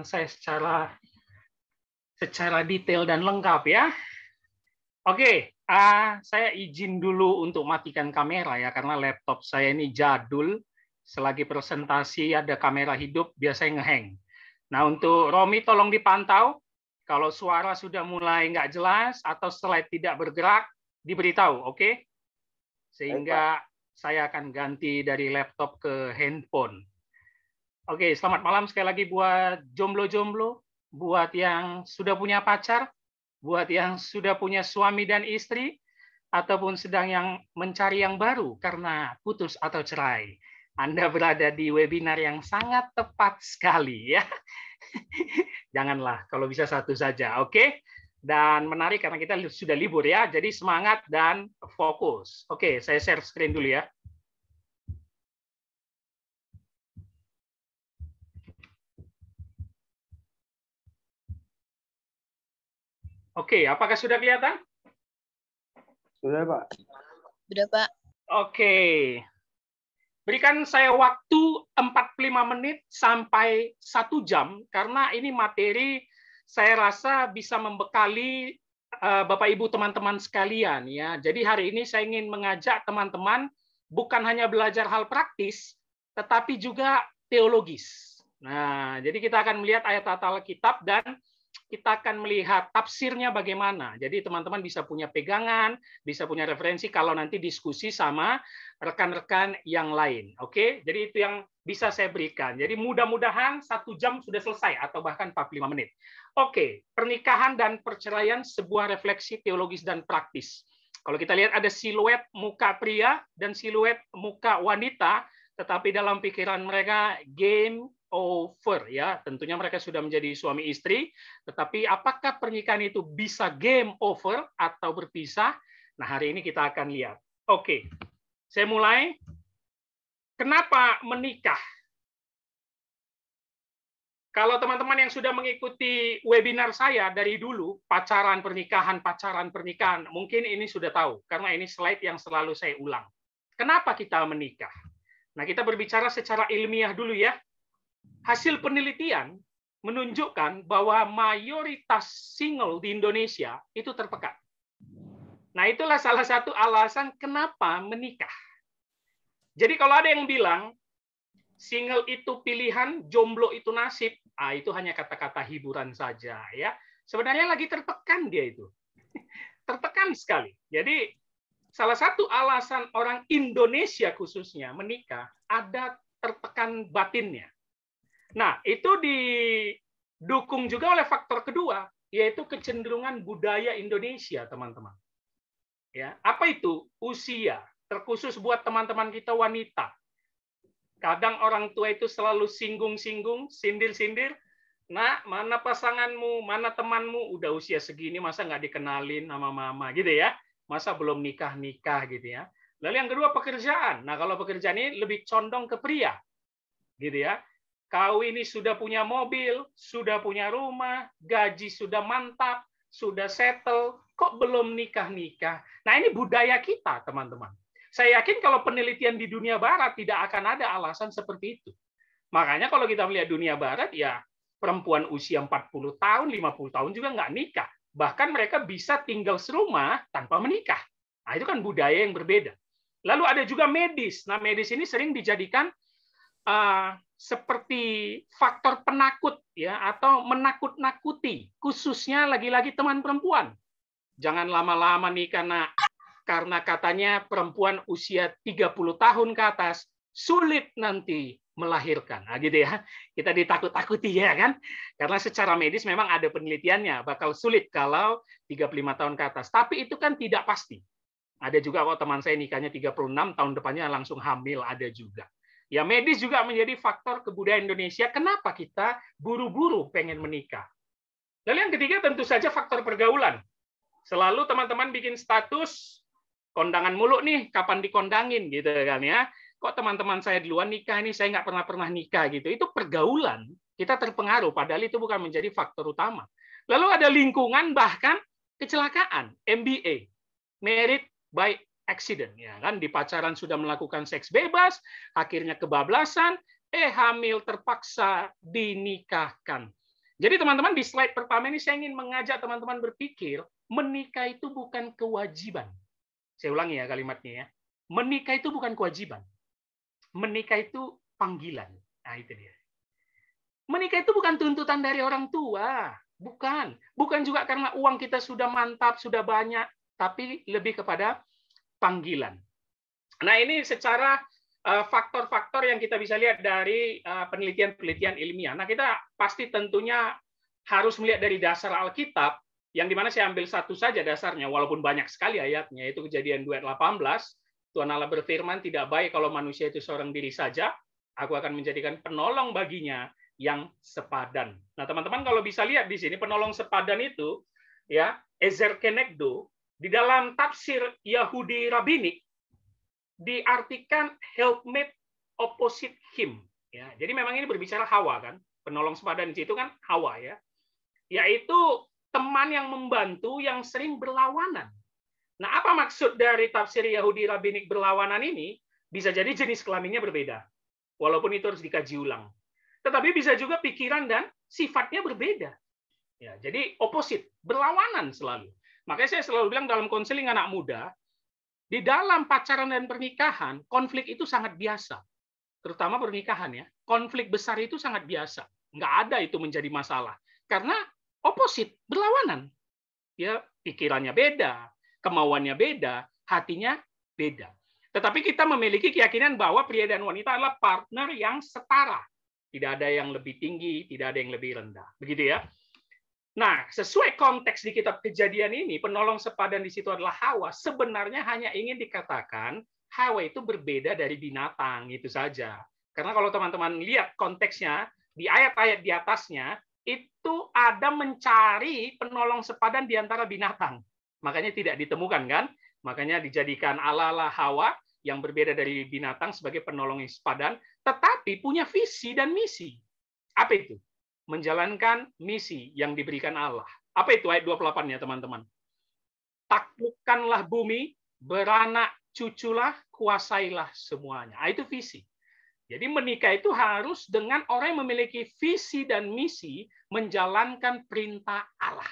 saya secara secara detail dan lengkap ya. Oke, okay, uh, saya izin dulu untuk matikan kamera ya karena laptop saya ini jadul. Selagi presentasi ada kamera hidup biasanya ngeheng. Nah untuk Romi tolong dipantau kalau suara sudah mulai nggak jelas atau slide tidak bergerak diberitahu, oke? Okay? Sehingga saya akan ganti dari laptop ke handphone. Oke, selamat malam sekali lagi buat jomblo-jomblo, buat yang sudah punya pacar, buat yang sudah punya suami dan istri, ataupun sedang yang mencari yang baru karena putus atau cerai. Anda berada di webinar yang sangat tepat sekali ya. Janganlah kalau bisa satu saja, oke? Dan menarik karena kita sudah libur ya, jadi semangat dan fokus. Oke, saya share screen dulu ya. Oke, apakah sudah kelihatan? Sudah, Pak. Sudah, Pak. Oke. Berikan saya waktu 45 menit sampai 1 jam, karena ini materi saya rasa bisa membekali eh, Bapak Ibu teman-teman sekalian ya. Jadi hari ini saya ingin mengajak teman-teman bukan hanya belajar hal praktis tetapi juga teologis. Nah, jadi kita akan melihat ayat-ayat Alkitab dan kita akan melihat tafsirnya bagaimana. Jadi teman-teman bisa punya pegangan, bisa punya referensi kalau nanti diskusi sama rekan-rekan yang lain. Oke, jadi itu yang bisa saya berikan. Jadi mudah-mudahan satu jam sudah selesai atau bahkan 45 menit. Oke, pernikahan dan perceraian sebuah refleksi teologis dan praktis. Kalau kita lihat ada siluet muka pria dan siluet muka wanita, tetapi dalam pikiran mereka game over ya. Tentunya mereka sudah menjadi suami istri, tetapi apakah pernikahan itu bisa game over atau berpisah? Nah, hari ini kita akan lihat. Oke. Saya mulai. Kenapa menikah? Kalau teman-teman yang sudah mengikuti webinar saya dari dulu, pacaran, pernikahan, pacaran, pernikahan, mungkin ini sudah tahu, karena ini slide yang selalu saya ulang. Kenapa kita menikah? Nah, kita berbicara secara ilmiah dulu ya hasil penelitian menunjukkan bahwa mayoritas single di Indonesia itu terpekat. Nah, itulah salah satu alasan kenapa menikah. Jadi kalau ada yang bilang single itu pilihan, jomblo itu nasib, ah itu hanya kata-kata hiburan saja ya. Sebenarnya lagi tertekan dia itu. Tertekan sekali. Jadi salah satu alasan orang Indonesia khususnya menikah ada tertekan batinnya. Nah, itu didukung juga oleh faktor kedua, yaitu kecenderungan budaya Indonesia, teman-teman. Ya, apa itu? Usia, terkhusus buat teman-teman kita wanita. Kadang orang tua itu selalu singgung-singgung, sindir-sindir, Nah, mana pasanganmu, mana temanmu, udah usia segini masa nggak dikenalin sama mama gitu ya. Masa belum nikah-nikah gitu ya. Lalu yang kedua pekerjaan. Nah, kalau pekerjaan ini lebih condong ke pria. Gitu ya. Kau ini sudah punya mobil, sudah punya rumah, gaji sudah mantap, sudah settle, kok belum nikah-nikah? Nah ini budaya kita, teman-teman. Saya yakin kalau penelitian di dunia barat tidak akan ada alasan seperti itu. Makanya kalau kita melihat dunia barat, ya perempuan usia 40 tahun, 50 tahun juga nggak nikah. Bahkan mereka bisa tinggal serumah tanpa menikah. Nah, itu kan budaya yang berbeda. Lalu ada juga medis. Nah, medis ini sering dijadikan uh, seperti faktor penakut ya atau menakut-nakuti khususnya lagi-lagi teman perempuan. Jangan lama-lama nih karena karena katanya perempuan usia 30 tahun ke atas sulit nanti melahirkan. Nah, gitu ya. Kita ditakut-takuti ya kan? Karena secara medis memang ada penelitiannya bakal sulit kalau 35 tahun ke atas. Tapi itu kan tidak pasti. Ada juga kok teman saya nikahnya 36 tahun depannya langsung hamil ada juga. Ya medis juga menjadi faktor kebudayaan Indonesia. Kenapa kita buru-buru pengen menikah? Lalu yang ketiga tentu saja faktor pergaulan. Selalu teman-teman bikin status kondangan mulu nih, kapan dikondangin gitu kan ya. Kok teman-teman saya di luar nikah ini saya nggak pernah pernah nikah gitu. Itu pergaulan kita terpengaruh. Padahal itu bukan menjadi faktor utama. Lalu ada lingkungan bahkan kecelakaan MBA, merit by accident ya kan di pacaran sudah melakukan seks bebas akhirnya kebablasan eh hamil terpaksa dinikahkan jadi teman-teman di slide pertama ini saya ingin mengajak teman-teman berpikir menikah itu bukan kewajiban saya ulangi ya kalimatnya ya menikah itu bukan kewajiban menikah itu panggilan nah itu dia menikah itu bukan tuntutan dari orang tua bukan bukan juga karena uang kita sudah mantap sudah banyak tapi lebih kepada panggilan. Nah ini secara eh, faktor-faktor yang kita bisa lihat dari eh, penelitian-penelitian ilmiah. Nah kita pasti tentunya harus melihat dari dasar Alkitab, yang dimana saya ambil satu saja dasarnya, walaupun banyak sekali ayatnya, itu kejadian 218, Tuhan Allah berfirman, tidak baik kalau manusia itu seorang diri saja, aku akan menjadikan penolong baginya yang sepadan. Nah teman-teman kalau bisa lihat di sini, penolong sepadan itu, ya Ezer Kenegdo di dalam tafsir Yahudi rabbinik diartikan helpmate opposite him. Ya, jadi memang ini berbicara Hawa kan, penolong sepadan di situ kan Hawa ya, yaitu teman yang membantu yang sering berlawanan. Nah, apa maksud dari tafsir Yahudi rabbinik berlawanan ini? Bisa jadi jenis kelaminnya berbeda, walaupun itu harus dikaji ulang. Tetapi bisa juga pikiran dan sifatnya berbeda. Ya, jadi oposit, berlawanan selalu. Makanya saya selalu bilang dalam konseling anak muda, di dalam pacaran dan pernikahan, konflik itu sangat biasa. Terutama pernikahan ya. Konflik besar itu sangat biasa. Nggak ada itu menjadi masalah. Karena oposit, berlawanan. Ya, pikirannya beda, kemauannya beda, hatinya beda. Tetapi kita memiliki keyakinan bahwa pria dan wanita adalah partner yang setara. Tidak ada yang lebih tinggi, tidak ada yang lebih rendah. Begitu ya. Nah, sesuai konteks di kitab kejadian ini, penolong sepadan di situ adalah Hawa. Sebenarnya hanya ingin dikatakan Hawa itu berbeda dari binatang, itu saja. Karena kalau teman-teman lihat konteksnya, di ayat-ayat di atasnya, itu ada mencari penolong sepadan di antara binatang. Makanya tidak ditemukan kan? Makanya dijadikan ala-ala Hawa yang berbeda dari binatang sebagai penolong sepadan, tetapi punya visi dan misi. Apa itu? menjalankan misi yang diberikan Allah. Apa itu ayat 28-nya, teman-teman? Taklukkanlah bumi, beranak cuculah, kuasailah semuanya. Nah, itu visi. Jadi menikah itu harus dengan orang yang memiliki visi dan misi menjalankan perintah Allah.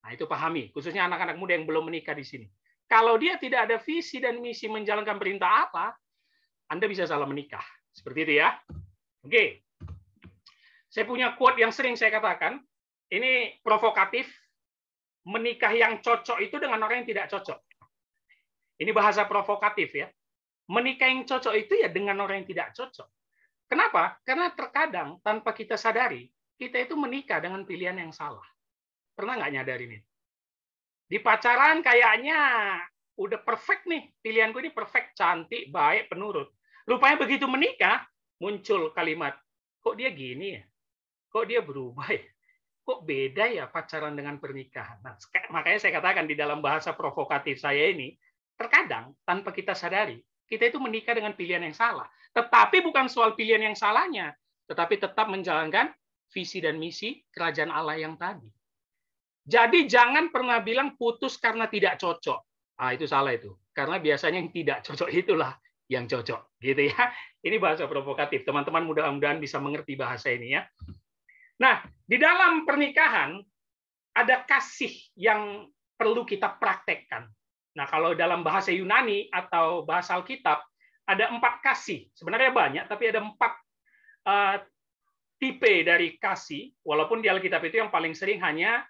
Nah, itu pahami, khususnya anak-anak muda yang belum menikah di sini. Kalau dia tidak ada visi dan misi menjalankan perintah Allah, Anda bisa salah menikah. Seperti itu ya. Oke. Saya punya quote yang sering saya katakan, ini provokatif, menikah yang cocok itu dengan orang yang tidak cocok. Ini bahasa provokatif ya. Menikah yang cocok itu ya dengan orang yang tidak cocok. Kenapa? Karena terkadang tanpa kita sadari, kita itu menikah dengan pilihan yang salah. Pernah nggak nyadar ini? Di pacaran kayaknya udah perfect nih. Pilihanku ini perfect, cantik, baik, penurut. Rupanya begitu menikah, muncul kalimat, kok dia gini ya? kok dia berubah ya? Kok beda ya pacaran dengan pernikahan? Nah, makanya saya katakan di dalam bahasa provokatif saya ini, terkadang tanpa kita sadari, kita itu menikah dengan pilihan yang salah. Tetapi bukan soal pilihan yang salahnya, tetapi tetap menjalankan visi dan misi kerajaan Allah yang tadi. Jadi jangan pernah bilang putus karena tidak cocok. Ah, itu salah itu. Karena biasanya yang tidak cocok itulah yang cocok, gitu ya. Ini bahasa provokatif. Teman-teman mudah-mudahan bisa mengerti bahasa ini ya. Nah, di dalam pernikahan ada kasih yang perlu kita praktekkan. Nah, kalau dalam bahasa Yunani atau bahasa Alkitab ada empat kasih. Sebenarnya banyak, tapi ada empat uh, tipe dari kasih. Walaupun di Alkitab itu yang paling sering hanya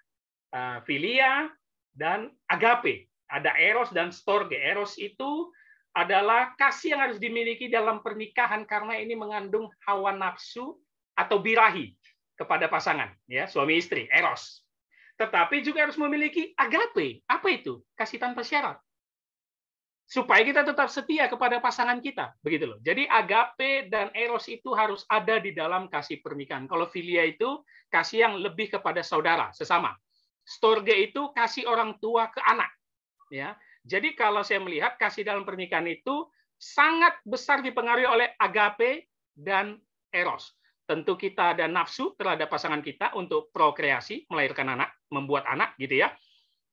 uh, filia dan agape. Ada eros dan storge. Eros itu adalah kasih yang harus dimiliki dalam pernikahan karena ini mengandung hawa nafsu atau birahi kepada pasangan, ya suami istri, eros. Tetapi juga harus memiliki agape. Apa itu? Kasih tanpa syarat. Supaya kita tetap setia kepada pasangan kita, begitu loh. Jadi agape dan eros itu harus ada di dalam kasih pernikahan. Kalau filia itu kasih yang lebih kepada saudara, sesama. Storge itu kasih orang tua ke anak, ya. Jadi kalau saya melihat kasih dalam pernikahan itu sangat besar dipengaruhi oleh agape dan eros tentu kita ada nafsu terhadap pasangan kita untuk prokreasi, melahirkan anak, membuat anak gitu ya.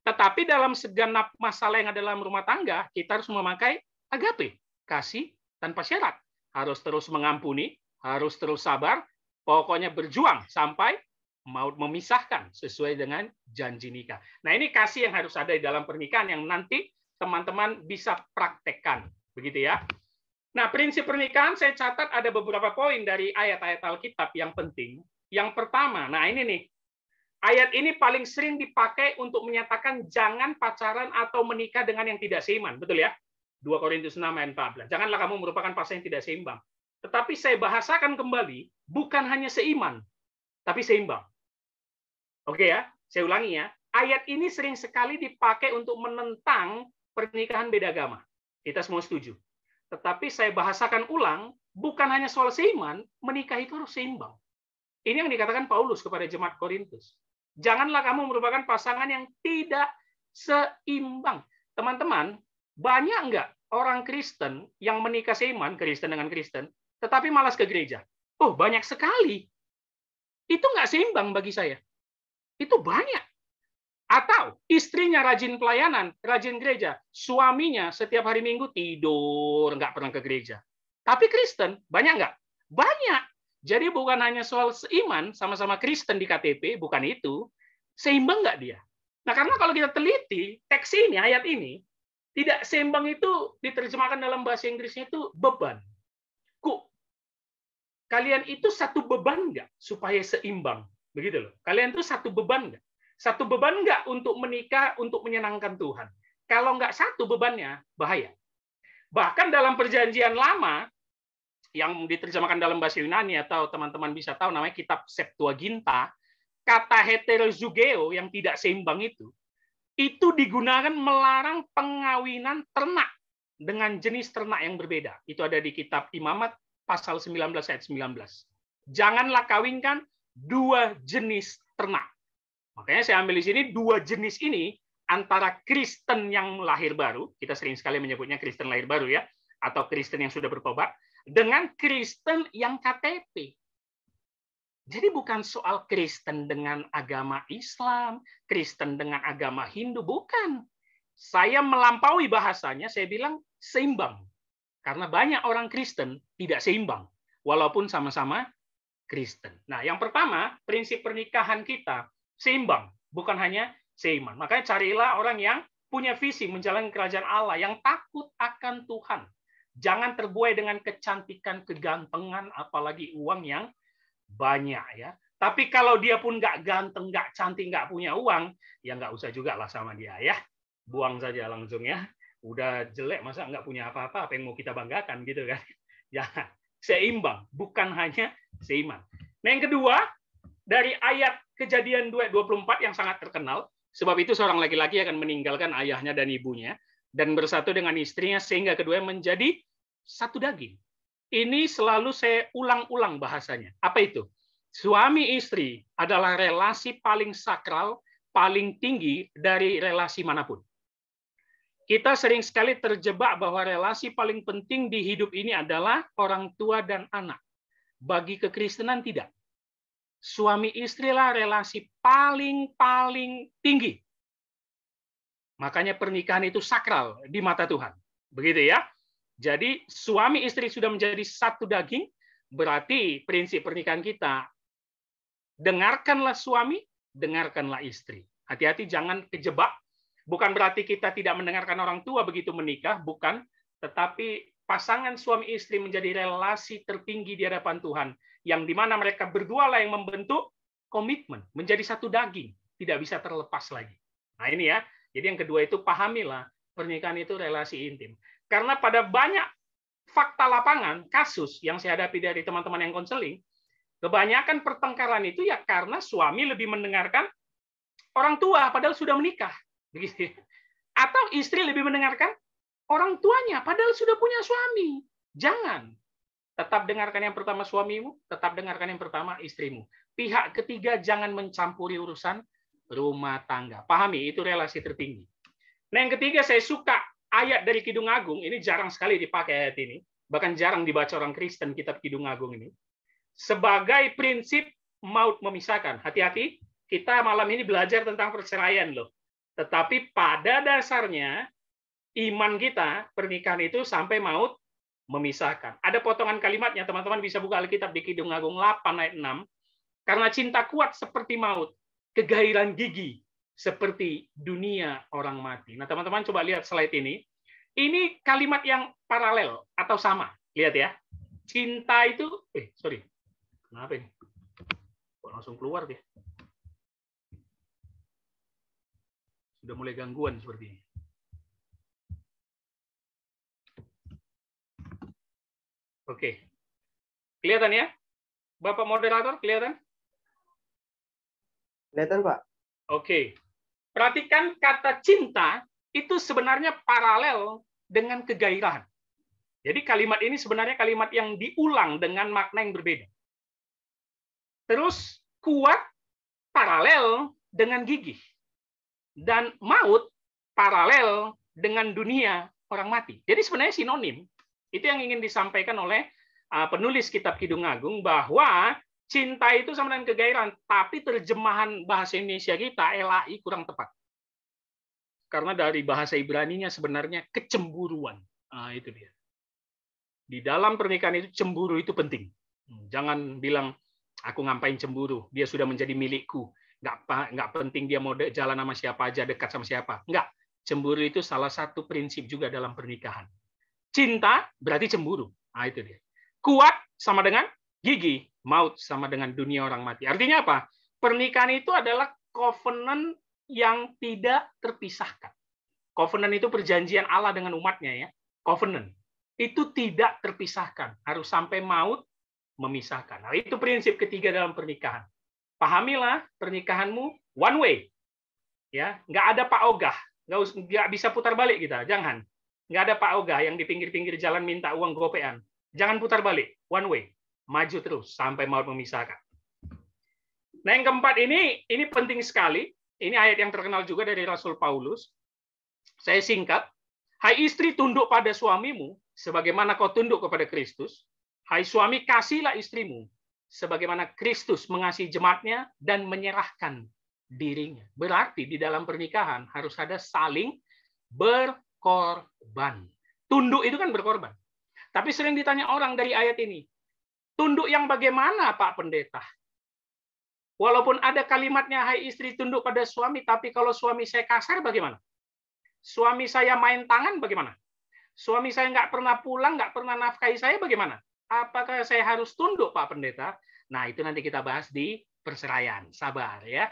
Tetapi dalam segenap masalah yang ada dalam rumah tangga, kita harus memakai agape, kasih tanpa syarat. Harus terus mengampuni, harus terus sabar, pokoknya berjuang sampai mau memisahkan sesuai dengan janji nikah. Nah, ini kasih yang harus ada di dalam pernikahan yang nanti teman-teman bisa praktekkan, begitu ya. Nah, prinsip pernikahan saya catat ada beberapa poin dari ayat-ayat Alkitab yang penting. Yang pertama, nah ini nih. Ayat ini paling sering dipakai untuk menyatakan jangan pacaran atau menikah dengan yang tidak seiman. Betul ya? 2 Korintus 6 ayat 14. Janganlah kamu merupakan pasangan yang tidak seimbang. Tetapi saya bahasakan kembali, bukan hanya seiman, tapi seimbang. Oke ya, saya ulangi ya. Ayat ini sering sekali dipakai untuk menentang pernikahan beda agama. Kita semua setuju. Tetapi saya bahasakan ulang, bukan hanya soal seiman, menikah itu harus seimbang. Ini yang dikatakan Paulus kepada jemaat Korintus. Janganlah kamu merupakan pasangan yang tidak seimbang. Teman-teman, banyak enggak orang Kristen yang menikah seiman, Kristen dengan Kristen, tetapi malas ke gereja? Oh, banyak sekali. Itu enggak seimbang bagi saya. Itu banyak. Atau istrinya rajin pelayanan, rajin gereja. Suaminya setiap hari minggu tidur, nggak pernah ke gereja. Tapi Kristen, banyak nggak? Banyak. Jadi bukan hanya soal seiman, sama-sama Kristen di KTP, bukan itu. Seimbang nggak dia? Nah karena kalau kita teliti, teks ini, ayat ini, tidak seimbang itu diterjemahkan dalam bahasa Inggrisnya itu beban. Ku, kalian itu satu beban nggak supaya seimbang? Begitu loh. Kalian itu satu beban nggak? Satu beban enggak untuk menikah untuk menyenangkan Tuhan? Kalau enggak satu bebannya, bahaya. Bahkan dalam perjanjian lama, yang diterjemahkan dalam bahasa Yunani atau teman-teman bisa tahu namanya kitab Septuaginta, kata heterozugeo yang tidak seimbang itu, itu digunakan melarang pengawinan ternak dengan jenis ternak yang berbeda. Itu ada di kitab Imamat pasal 19 ayat 19. Janganlah kawinkan dua jenis ternak. Makanya saya ambil di sini dua jenis ini antara Kristen yang lahir baru, kita sering sekali menyebutnya Kristen lahir baru ya, atau Kristen yang sudah bertobat, dengan Kristen yang KTP. Jadi bukan soal Kristen dengan agama Islam, Kristen dengan agama Hindu, bukan. Saya melampaui bahasanya, saya bilang seimbang. Karena banyak orang Kristen tidak seimbang, walaupun sama-sama Kristen. Nah, yang pertama, prinsip pernikahan kita seimbang, bukan hanya seiman. Makanya carilah orang yang punya visi menjalankan kerajaan Allah, yang takut akan Tuhan. Jangan terbuai dengan kecantikan, kegantengan, apalagi uang yang banyak ya. Tapi kalau dia pun nggak ganteng, nggak cantik, nggak punya uang, ya nggak usah juga lah sama dia ya. Buang saja langsung ya. Udah jelek masa nggak punya apa-apa, apa yang mau kita banggakan gitu kan. Ya, seimbang, bukan hanya seiman. Nah yang kedua, dari ayat kejadian 24 yang sangat terkenal. Sebab itu seorang laki-laki akan meninggalkan ayahnya dan ibunya dan bersatu dengan istrinya sehingga kedua menjadi satu daging. Ini selalu saya ulang-ulang bahasanya. Apa itu? Suami istri adalah relasi paling sakral, paling tinggi dari relasi manapun. Kita sering sekali terjebak bahwa relasi paling penting di hidup ini adalah orang tua dan anak. Bagi kekristenan tidak suami istri istrilah relasi paling-paling tinggi. Makanya pernikahan itu sakral di mata Tuhan. Begitu ya. Jadi suami istri sudah menjadi satu daging, berarti prinsip pernikahan kita dengarkanlah suami, dengarkanlah istri. Hati-hati jangan kejebak. Bukan berarti kita tidak mendengarkan orang tua begitu menikah, bukan, tetapi pasangan suami istri menjadi relasi tertinggi di hadapan Tuhan yang dimana mereka berdua lah yang membentuk komitmen menjadi satu daging tidak bisa terlepas lagi. Nah ini ya. Jadi yang kedua itu pahamilah pernikahan itu relasi intim. Karena pada banyak fakta lapangan kasus yang saya hadapi dari teman-teman yang konseling, kebanyakan pertengkaran itu ya karena suami lebih mendengarkan orang tua padahal sudah menikah, begitu. Ya. Atau istri lebih mendengarkan orang tuanya padahal sudah punya suami. Jangan Tetap dengarkan yang pertama suamimu, tetap dengarkan yang pertama istrimu. Pihak ketiga jangan mencampuri urusan rumah tangga. Pahami, itu relasi tertinggi. Nah, yang ketiga saya suka ayat dari Kidung Agung, ini jarang sekali dipakai ayat ini, bahkan jarang dibaca orang Kristen kitab Kidung Agung ini. Sebagai prinsip maut memisahkan. Hati-hati, kita malam ini belajar tentang perceraian loh. Tetapi pada dasarnya iman kita pernikahan itu sampai maut memisahkan. Ada potongan kalimatnya, teman-teman bisa buka Alkitab di Kidung Agung 8 ayat 6. Karena cinta kuat seperti maut, kegairan gigi seperti dunia orang mati. Nah, teman-teman coba lihat slide ini. Ini kalimat yang paralel atau sama. Lihat ya. Cinta itu, eh sorry, kenapa ini? Kok langsung keluar dia? Sudah mulai gangguan seperti ini. Oke. Kelihatan ya? Bapak moderator kelihatan? Kelihatan, Pak. Oke. Perhatikan kata cinta itu sebenarnya paralel dengan kegairahan. Jadi kalimat ini sebenarnya kalimat yang diulang dengan makna yang berbeda. Terus kuat paralel dengan gigih. Dan maut paralel dengan dunia orang mati. Jadi sebenarnya sinonim. Itu yang ingin disampaikan oleh uh, penulis kitab Kidung Agung bahwa cinta itu sama dengan kegairan, tapi terjemahan bahasa Indonesia kita Lai kurang tepat. Karena dari bahasa Ibrani-nya sebenarnya kecemburuan. Nah, itu dia. Di dalam pernikahan itu cemburu itu penting. Hmm, jangan bilang aku ngampain cemburu, dia sudah menjadi milikku. Enggak enggak penting dia mau jalan sama siapa aja, dekat sama siapa. Enggak. Cemburu itu salah satu prinsip juga dalam pernikahan. Cinta berarti cemburu. Nah, itu dia. Kuat sama dengan gigi. Maut sama dengan dunia orang mati. Artinya apa? Pernikahan itu adalah covenant yang tidak terpisahkan. Covenant itu perjanjian Allah dengan umatnya ya. Covenant. Itu tidak terpisahkan. Harus sampai maut memisahkan. Nah, itu prinsip ketiga dalam pernikahan. Pahamilah pernikahanmu one way. Ya, nggak ada pak ogah, nggak, nggak bisa putar balik kita, jangan nggak ada Pak Oga yang di pinggir-pinggir jalan minta uang gopean. Jangan putar balik, one way, maju terus sampai maut memisahkan. Nah yang keempat ini, ini penting sekali. Ini ayat yang terkenal juga dari Rasul Paulus. Saya singkat. Hai istri, tunduk pada suamimu, sebagaimana kau tunduk kepada Kristus. Hai suami, kasihlah istrimu, sebagaimana Kristus mengasihi jemaatnya dan menyerahkan dirinya. Berarti di dalam pernikahan harus ada saling ber berkorban. Tunduk itu kan berkorban. Tapi sering ditanya orang dari ayat ini, tunduk yang bagaimana Pak Pendeta? Walaupun ada kalimatnya, hai istri tunduk pada suami, tapi kalau suami saya kasar bagaimana? Suami saya main tangan bagaimana? Suami saya nggak pernah pulang, nggak pernah nafkahi saya bagaimana? Apakah saya harus tunduk Pak Pendeta? Nah itu nanti kita bahas di perceraian. Sabar ya,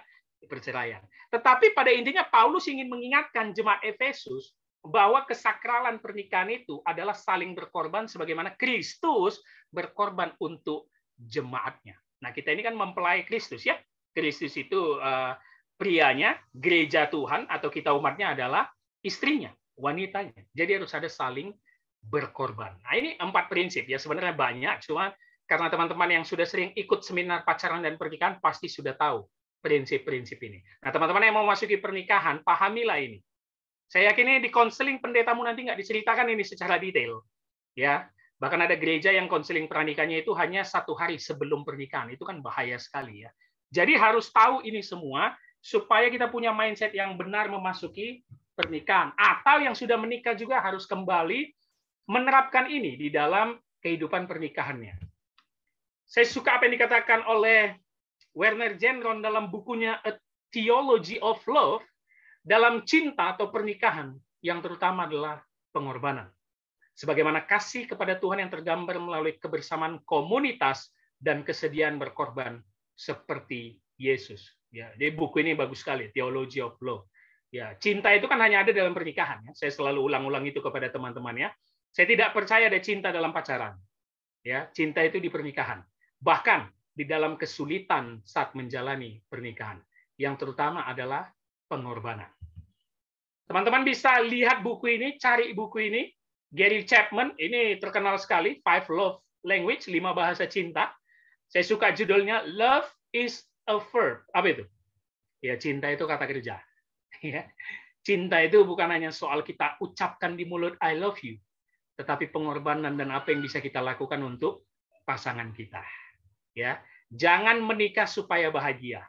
perceraian. Tetapi pada intinya Paulus ingin mengingatkan jemaat Efesus bahwa kesakralan pernikahan itu adalah saling berkorban sebagaimana Kristus berkorban untuk jemaatnya. Nah, kita ini kan mempelai Kristus ya. Kristus itu uh, prianya, gereja Tuhan atau kita umatnya adalah istrinya, wanitanya. Jadi harus ada saling berkorban. Nah, ini empat prinsip ya. Sebenarnya banyak, cuma karena teman-teman yang sudah sering ikut seminar pacaran dan pernikahan pasti sudah tahu prinsip-prinsip ini. Nah, teman-teman yang mau masuki pernikahan, pahamilah ini. Saya yakin ini di konseling pendetamu nanti nggak diceritakan ini secara detail. Ya, bahkan ada gereja yang konseling pernikahannya itu hanya satu hari sebelum pernikahan. Itu kan bahaya sekali ya. Jadi harus tahu ini semua supaya kita punya mindset yang benar memasuki pernikahan. Atau yang sudah menikah juga harus kembali menerapkan ini di dalam kehidupan pernikahannya. Saya suka apa yang dikatakan oleh Werner Jenron dalam bukunya A Theology of Love dalam cinta atau pernikahan yang terutama adalah pengorbanan. Sebagaimana kasih kepada Tuhan yang tergambar melalui kebersamaan komunitas dan kesediaan berkorban seperti Yesus. Ya, jadi buku ini bagus sekali, Theology of Love. Ya, cinta itu kan hanya ada dalam pernikahan. Ya. Saya selalu ulang-ulang itu kepada teman-teman ya. Saya tidak percaya ada cinta dalam pacaran. Ya, cinta itu di pernikahan. Bahkan di dalam kesulitan saat menjalani pernikahan. Yang terutama adalah pengorbanan. Teman-teman bisa lihat buku ini, cari buku ini. Gary Chapman, ini terkenal sekali, Five Love Language, lima bahasa cinta. Saya suka judulnya Love is a verb. Apa itu? Ya, cinta itu kata kerja. Ya. Cinta itu bukan hanya soal kita ucapkan di mulut I love you, tetapi pengorbanan dan apa yang bisa kita lakukan untuk pasangan kita. Ya, jangan menikah supaya bahagia,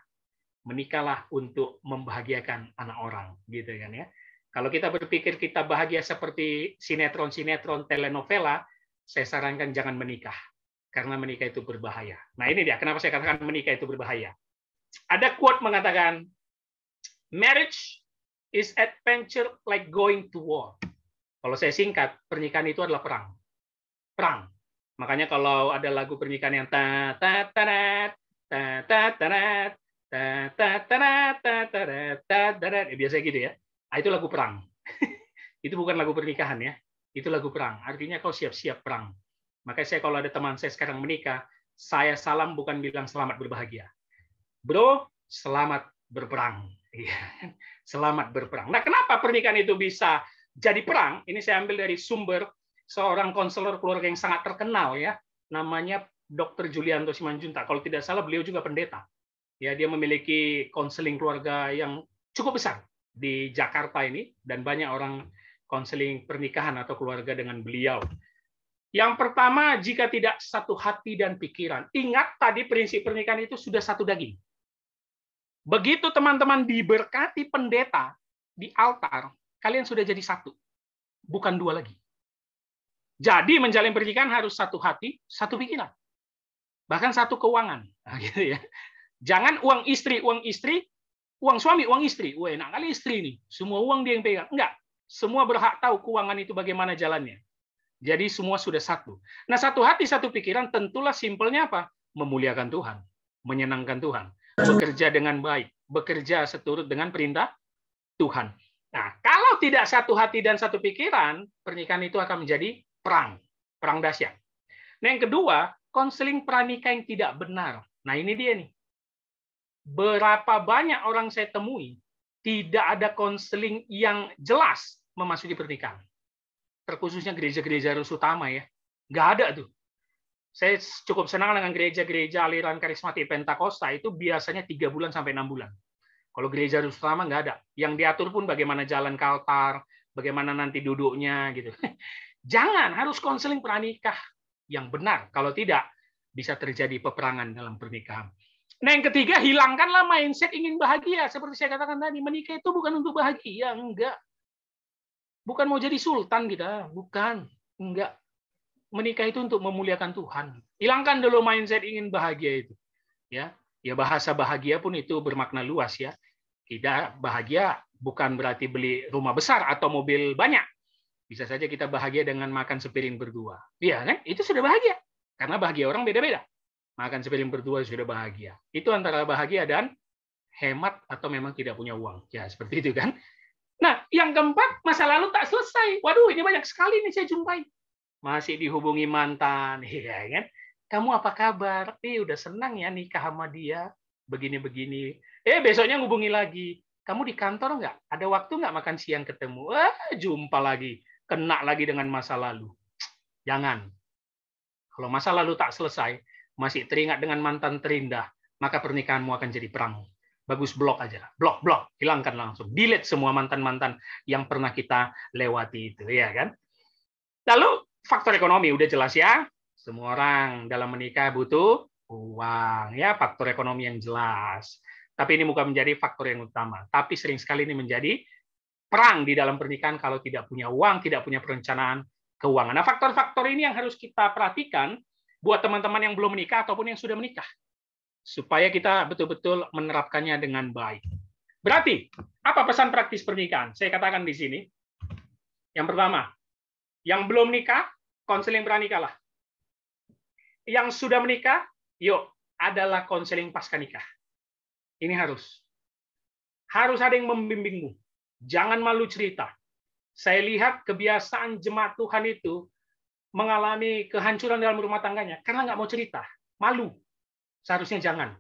menikahlah untuk membahagiakan anak orang gitu kan ya kalau kita berpikir kita bahagia seperti sinetron-sinetron telenovela, saya sarankan jangan menikah karena menikah itu berbahaya. Nah ini dia kenapa saya katakan menikah itu berbahaya. Ada quote mengatakan, marriage is adventure like going to war. Kalau saya singkat, pernikahan itu adalah perang. Perang. Makanya kalau ada lagu pernikahan yang ta ta ta ta ta ta, ta, ta eh, biasanya gitu ya. Nah, itu lagu perang. itu bukan lagu pernikahan ya. Itu lagu perang. Artinya kau siap-siap perang. Makanya saya kalau ada teman saya sekarang menikah, saya salam bukan bilang selamat berbahagia. Bro, selamat berperang. Iya. selamat berperang. Nah, kenapa pernikahan itu bisa jadi perang? Ini saya ambil dari sumber seorang konselor keluarga yang sangat terkenal ya, namanya Dr. Julianto Simanjunta. Kalau tidak salah, beliau juga pendeta ya dia memiliki konseling keluarga yang cukup besar di Jakarta ini dan banyak orang konseling pernikahan atau keluarga dengan beliau. Yang pertama, jika tidak satu hati dan pikiran. Ingat tadi prinsip pernikahan itu sudah satu daging. Begitu teman-teman diberkati pendeta di altar, kalian sudah jadi satu, bukan dua lagi. Jadi menjalin pernikahan harus satu hati, satu pikiran. Bahkan satu keuangan. Gitu ya. Jangan uang istri, uang istri, uang suami, uang istri. Wah, enak kali istri ini. Semua uang dia yang pegang. Enggak. Semua berhak tahu keuangan itu bagaimana jalannya. Jadi semua sudah satu. Nah, satu hati, satu pikiran tentulah simpelnya apa? Memuliakan Tuhan, menyenangkan Tuhan, bekerja dengan baik, bekerja seturut dengan perintah Tuhan. Nah, kalau tidak satu hati dan satu pikiran, pernikahan itu akan menjadi perang, perang dahsyat. Nah, yang kedua, konseling pernikah yang tidak benar. Nah, ini dia nih berapa banyak orang saya temui tidak ada konseling yang jelas memasuki pernikahan. Terkhususnya gereja-gereja Rus utama ya. Nggak ada tuh. Saya cukup senang dengan gereja-gereja aliran karismatik Pentakosta itu biasanya tiga bulan sampai enam bulan. Kalau gereja harus utama nggak ada. Yang diatur pun bagaimana jalan kaltar bagaimana nanti duduknya gitu. Jangan harus konseling pernikahan yang benar. Kalau tidak, bisa terjadi peperangan dalam pernikahan. Nah yang ketiga, hilangkanlah mindset ingin bahagia. Seperti saya katakan tadi, menikah itu bukan untuk bahagia, enggak. Bukan mau jadi sultan kita, bukan, enggak. Menikah itu untuk memuliakan Tuhan. Hilangkan dulu mindset ingin bahagia itu. Ya, ya bahasa bahagia pun itu bermakna luas ya. Tidak bahagia bukan berarti beli rumah besar atau mobil banyak. Bisa saja kita bahagia dengan makan sepiring berdua. ya kan? Itu sudah bahagia. Karena bahagia orang beda-beda makan sepiring berdua sudah bahagia. Itu antara bahagia dan hemat atau memang tidak punya uang. Ya, seperti itu kan. Nah, yang keempat, masa lalu tak selesai. Waduh, ini banyak sekali nih saya jumpai. Masih dihubungi mantan, ya kan? Kamu apa kabar? Eh, udah senang ya nikah sama dia. Begini-begini. Eh, besoknya hubungi lagi. Kamu di kantor nggak? Ada waktu nggak makan siang ketemu? Eh jumpa lagi. Kena lagi dengan masa lalu. Jangan. Kalau masa lalu tak selesai, masih teringat dengan mantan terindah, maka pernikahanmu akan jadi perang. Bagus blok aja, blok blok, hilangkan langsung, delete semua mantan-mantan yang pernah kita lewati itu, ya kan? Lalu faktor ekonomi udah jelas ya, semua orang dalam menikah butuh uang, ya faktor ekonomi yang jelas. Tapi ini bukan menjadi faktor yang utama, tapi sering sekali ini menjadi perang di dalam pernikahan kalau tidak punya uang, tidak punya perencanaan keuangan. Nah, faktor-faktor ini yang harus kita perhatikan buat teman-teman yang belum menikah ataupun yang sudah menikah supaya kita betul-betul menerapkannya dengan baik. Berarti apa pesan praktis pernikahan? Saya katakan di sini. Yang pertama, yang belum nikah, konseling beranikalah Yang sudah menikah, yuk adalah konseling pasca nikah. Ini harus. Harus ada yang membimbingmu. Jangan malu cerita. Saya lihat kebiasaan jemaat Tuhan itu mengalami kehancuran dalam rumah tangganya karena nggak mau cerita, malu. Seharusnya jangan.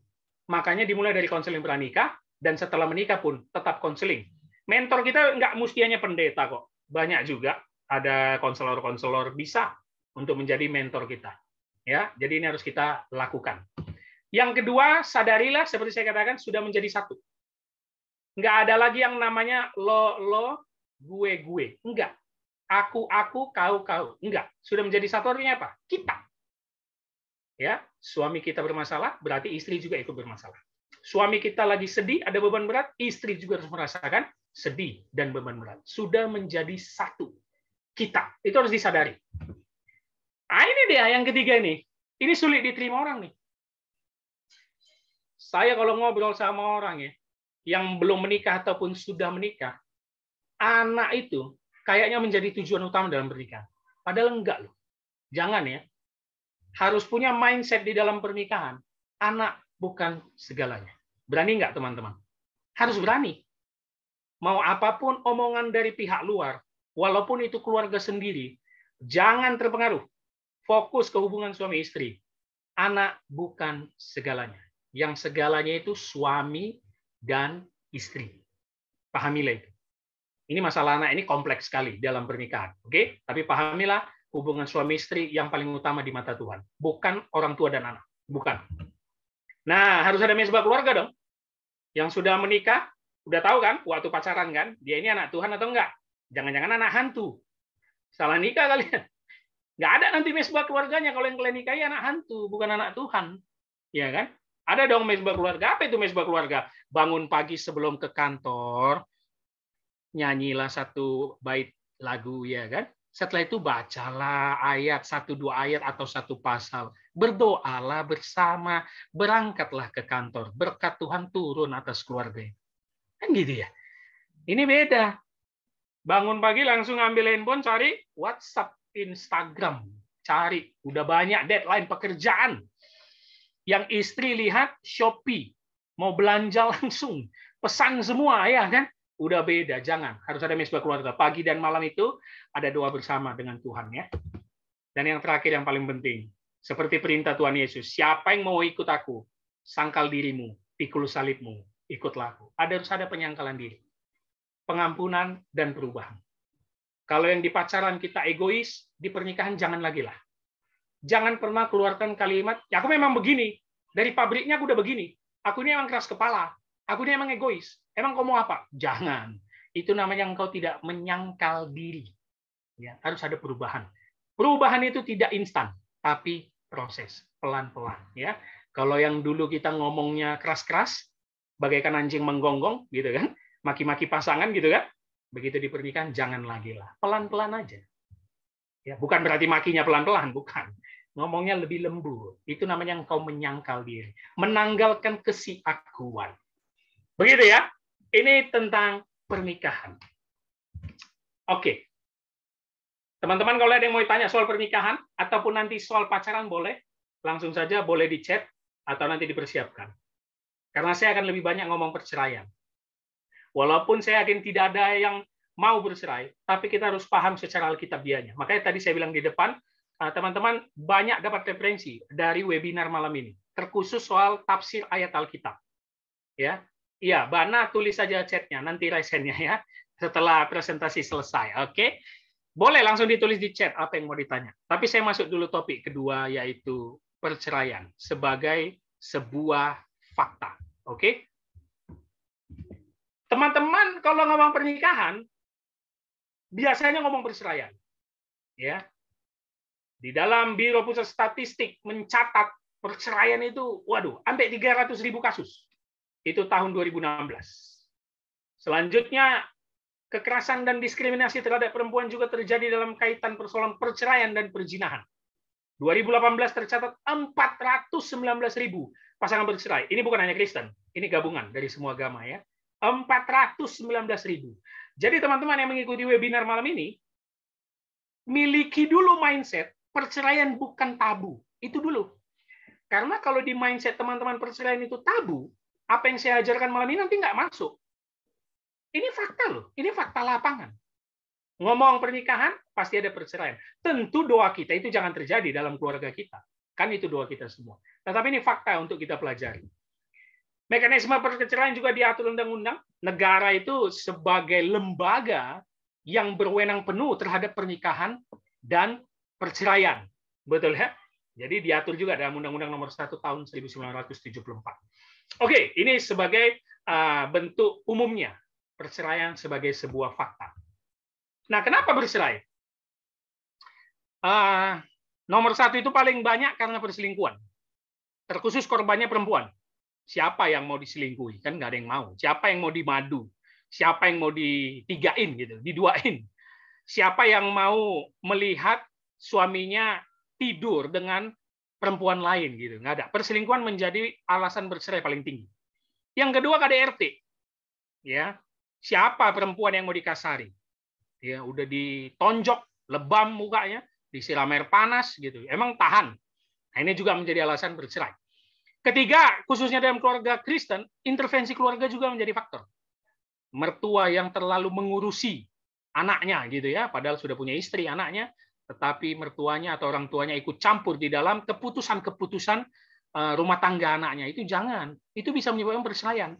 Makanya dimulai dari konseling beranika dan setelah menikah pun tetap konseling. Mentor kita nggak mustianya pendeta kok, banyak juga ada konselor-konselor bisa untuk menjadi mentor kita. Ya, jadi ini harus kita lakukan. Yang kedua, sadarilah seperti saya katakan sudah menjadi satu. Nggak ada lagi yang namanya lo lo gue gue. Enggak aku aku kau kau enggak sudah menjadi satu artinya apa kita ya suami kita bermasalah berarti istri juga ikut bermasalah suami kita lagi sedih ada beban berat istri juga harus merasakan sedih dan beban berat sudah menjadi satu kita itu harus disadari nah, ini dia yang ketiga ini. ini sulit diterima orang nih saya kalau ngobrol sama orang ya yang belum menikah ataupun sudah menikah anak itu kayaknya menjadi tujuan utama dalam pernikahan. Padahal enggak loh. Jangan ya. Harus punya mindset di dalam pernikahan. Anak bukan segalanya. Berani enggak teman-teman? Harus berani. Mau apapun omongan dari pihak luar, walaupun itu keluarga sendiri, jangan terpengaruh. Fokus ke hubungan suami istri. Anak bukan segalanya. Yang segalanya itu suami dan istri. Pahamilah itu. Ini masalah anak ini kompleks sekali dalam pernikahan. Oke, okay? tapi pahamilah hubungan suami istri yang paling utama di mata Tuhan, bukan orang tua dan anak, bukan. Nah, harus ada mesbah keluarga dong. Yang sudah menikah, udah tahu kan waktu pacaran kan, dia ini anak Tuhan atau enggak? Jangan-jangan anak hantu. Salah nikah kalian. Enggak ada nanti mesbah keluarganya kalau yang kalian nikahi anak hantu, bukan anak Tuhan. Iya kan? Ada dong mesbah keluarga. Apa itu mesbah keluarga? Bangun pagi sebelum ke kantor, nyanyilah satu bait lagu ya kan. Setelah itu bacalah ayat satu dua ayat atau satu pasal. Berdoalah bersama, berangkatlah ke kantor. Berkat Tuhan turun atas keluarga. Kan gitu ya. Ini beda. Bangun pagi langsung ambil handphone cari WhatsApp, Instagram, cari. Udah banyak deadline pekerjaan. Yang istri lihat Shopee, mau belanja langsung, pesan semua ya kan? udah beda, jangan. Harus ada mesbah keluarga. Pagi dan malam itu ada doa bersama dengan Tuhan ya. Dan yang terakhir yang paling penting, seperti perintah Tuhan Yesus, siapa yang mau ikut aku, sangkal dirimu, pikul salibmu, ikutlah aku. Ada harus ada penyangkalan diri. Pengampunan dan perubahan. Kalau yang di pacaran kita egois, di pernikahan jangan lagi lah. Jangan pernah keluarkan kalimat, ya aku memang begini, dari pabriknya aku udah begini, aku ini emang keras kepala, aku ini emang egois, Emang kamu apa? Jangan. Itu namanya engkau tidak menyangkal diri. Ya, harus ada perubahan. Perubahan itu tidak instan, tapi proses pelan-pelan. Ya, kalau yang dulu kita ngomongnya keras-keras, bagaikan anjing menggonggong, gitu kan? Maki-maki pasangan, gitu kan? Begitu di jangan lagi lah. Pelan-pelan aja. Ya, bukan berarti makinya pelan-pelan, bukan. Ngomongnya lebih lembut. Itu namanya engkau menyangkal diri. Menanggalkan kesiakuan. Begitu ya. Ini tentang pernikahan. Oke. Teman-teman kalau ada yang mau tanya soal pernikahan ataupun nanti soal pacaran boleh, langsung saja boleh di chat atau nanti dipersiapkan. Karena saya akan lebih banyak ngomong perceraian. Walaupun saya yakin tidak ada yang mau bercerai, tapi kita harus paham secara Alkitabiahnya. Makanya tadi saya bilang di depan, eh, teman-teman banyak dapat referensi dari webinar malam ini, terkhusus soal tafsir ayat Alkitab. Ya, Iya, Bana tulis saja chatnya, nanti resennya ya, setelah presentasi selesai. Oke, boleh langsung ditulis di chat apa yang mau ditanya. Tapi saya masuk dulu topik kedua, yaitu perceraian sebagai sebuah fakta. Oke, teman-teman kalau ngomong pernikahan, biasanya ngomong perceraian. Ya, di dalam Biro Pusat Statistik mencatat perceraian itu, waduh, sampai 300 ribu kasus itu tahun 2016. Selanjutnya, kekerasan dan diskriminasi terhadap perempuan juga terjadi dalam kaitan persoalan perceraian dan perzinahan. 2018 tercatat 419.000 pasangan bercerai. Ini bukan hanya Kristen, ini gabungan dari semua agama ya. 419.000. Jadi teman-teman yang mengikuti webinar malam ini, miliki dulu mindset perceraian bukan tabu. Itu dulu. Karena kalau di mindset teman-teman perceraian itu tabu, apa yang saya ajarkan malam ini nanti nggak masuk. Ini fakta loh, ini fakta lapangan. Ngomong pernikahan, pasti ada perceraian. Tentu doa kita itu jangan terjadi dalam keluarga kita. Kan itu doa kita semua. Tetapi ini fakta untuk kita pelajari. Mekanisme perceraian juga diatur undang-undang. Negara itu sebagai lembaga yang berwenang penuh terhadap pernikahan dan perceraian. Betul ya? Jadi diatur juga dalam Undang-Undang Nomor 1 Tahun 1974. Oke, ini sebagai uh, bentuk umumnya perceraian sebagai sebuah fakta. Nah, kenapa bercerai? Uh, nomor satu itu paling banyak karena perselingkuhan. Terkhusus korbannya perempuan. Siapa yang mau diselingkuhi? Kan nggak ada yang mau. Siapa yang mau dimadu? Siapa yang mau ditigain gitu, diduain? Siapa yang mau melihat suaminya tidur dengan perempuan lain gitu nggak ada perselingkuhan menjadi alasan bercerai paling tinggi yang kedua KDRT ya siapa perempuan yang mau dikasari ya udah ditonjok lebam mukanya disiram air panas gitu emang tahan nah, ini juga menjadi alasan bercerai ketiga khususnya dalam keluarga Kristen intervensi keluarga juga menjadi faktor mertua yang terlalu mengurusi anaknya gitu ya padahal sudah punya istri anaknya tetapi mertuanya atau orang tuanya ikut campur di dalam keputusan-keputusan eh, rumah tangga anaknya itu jangan itu bisa menyebabkan perceraian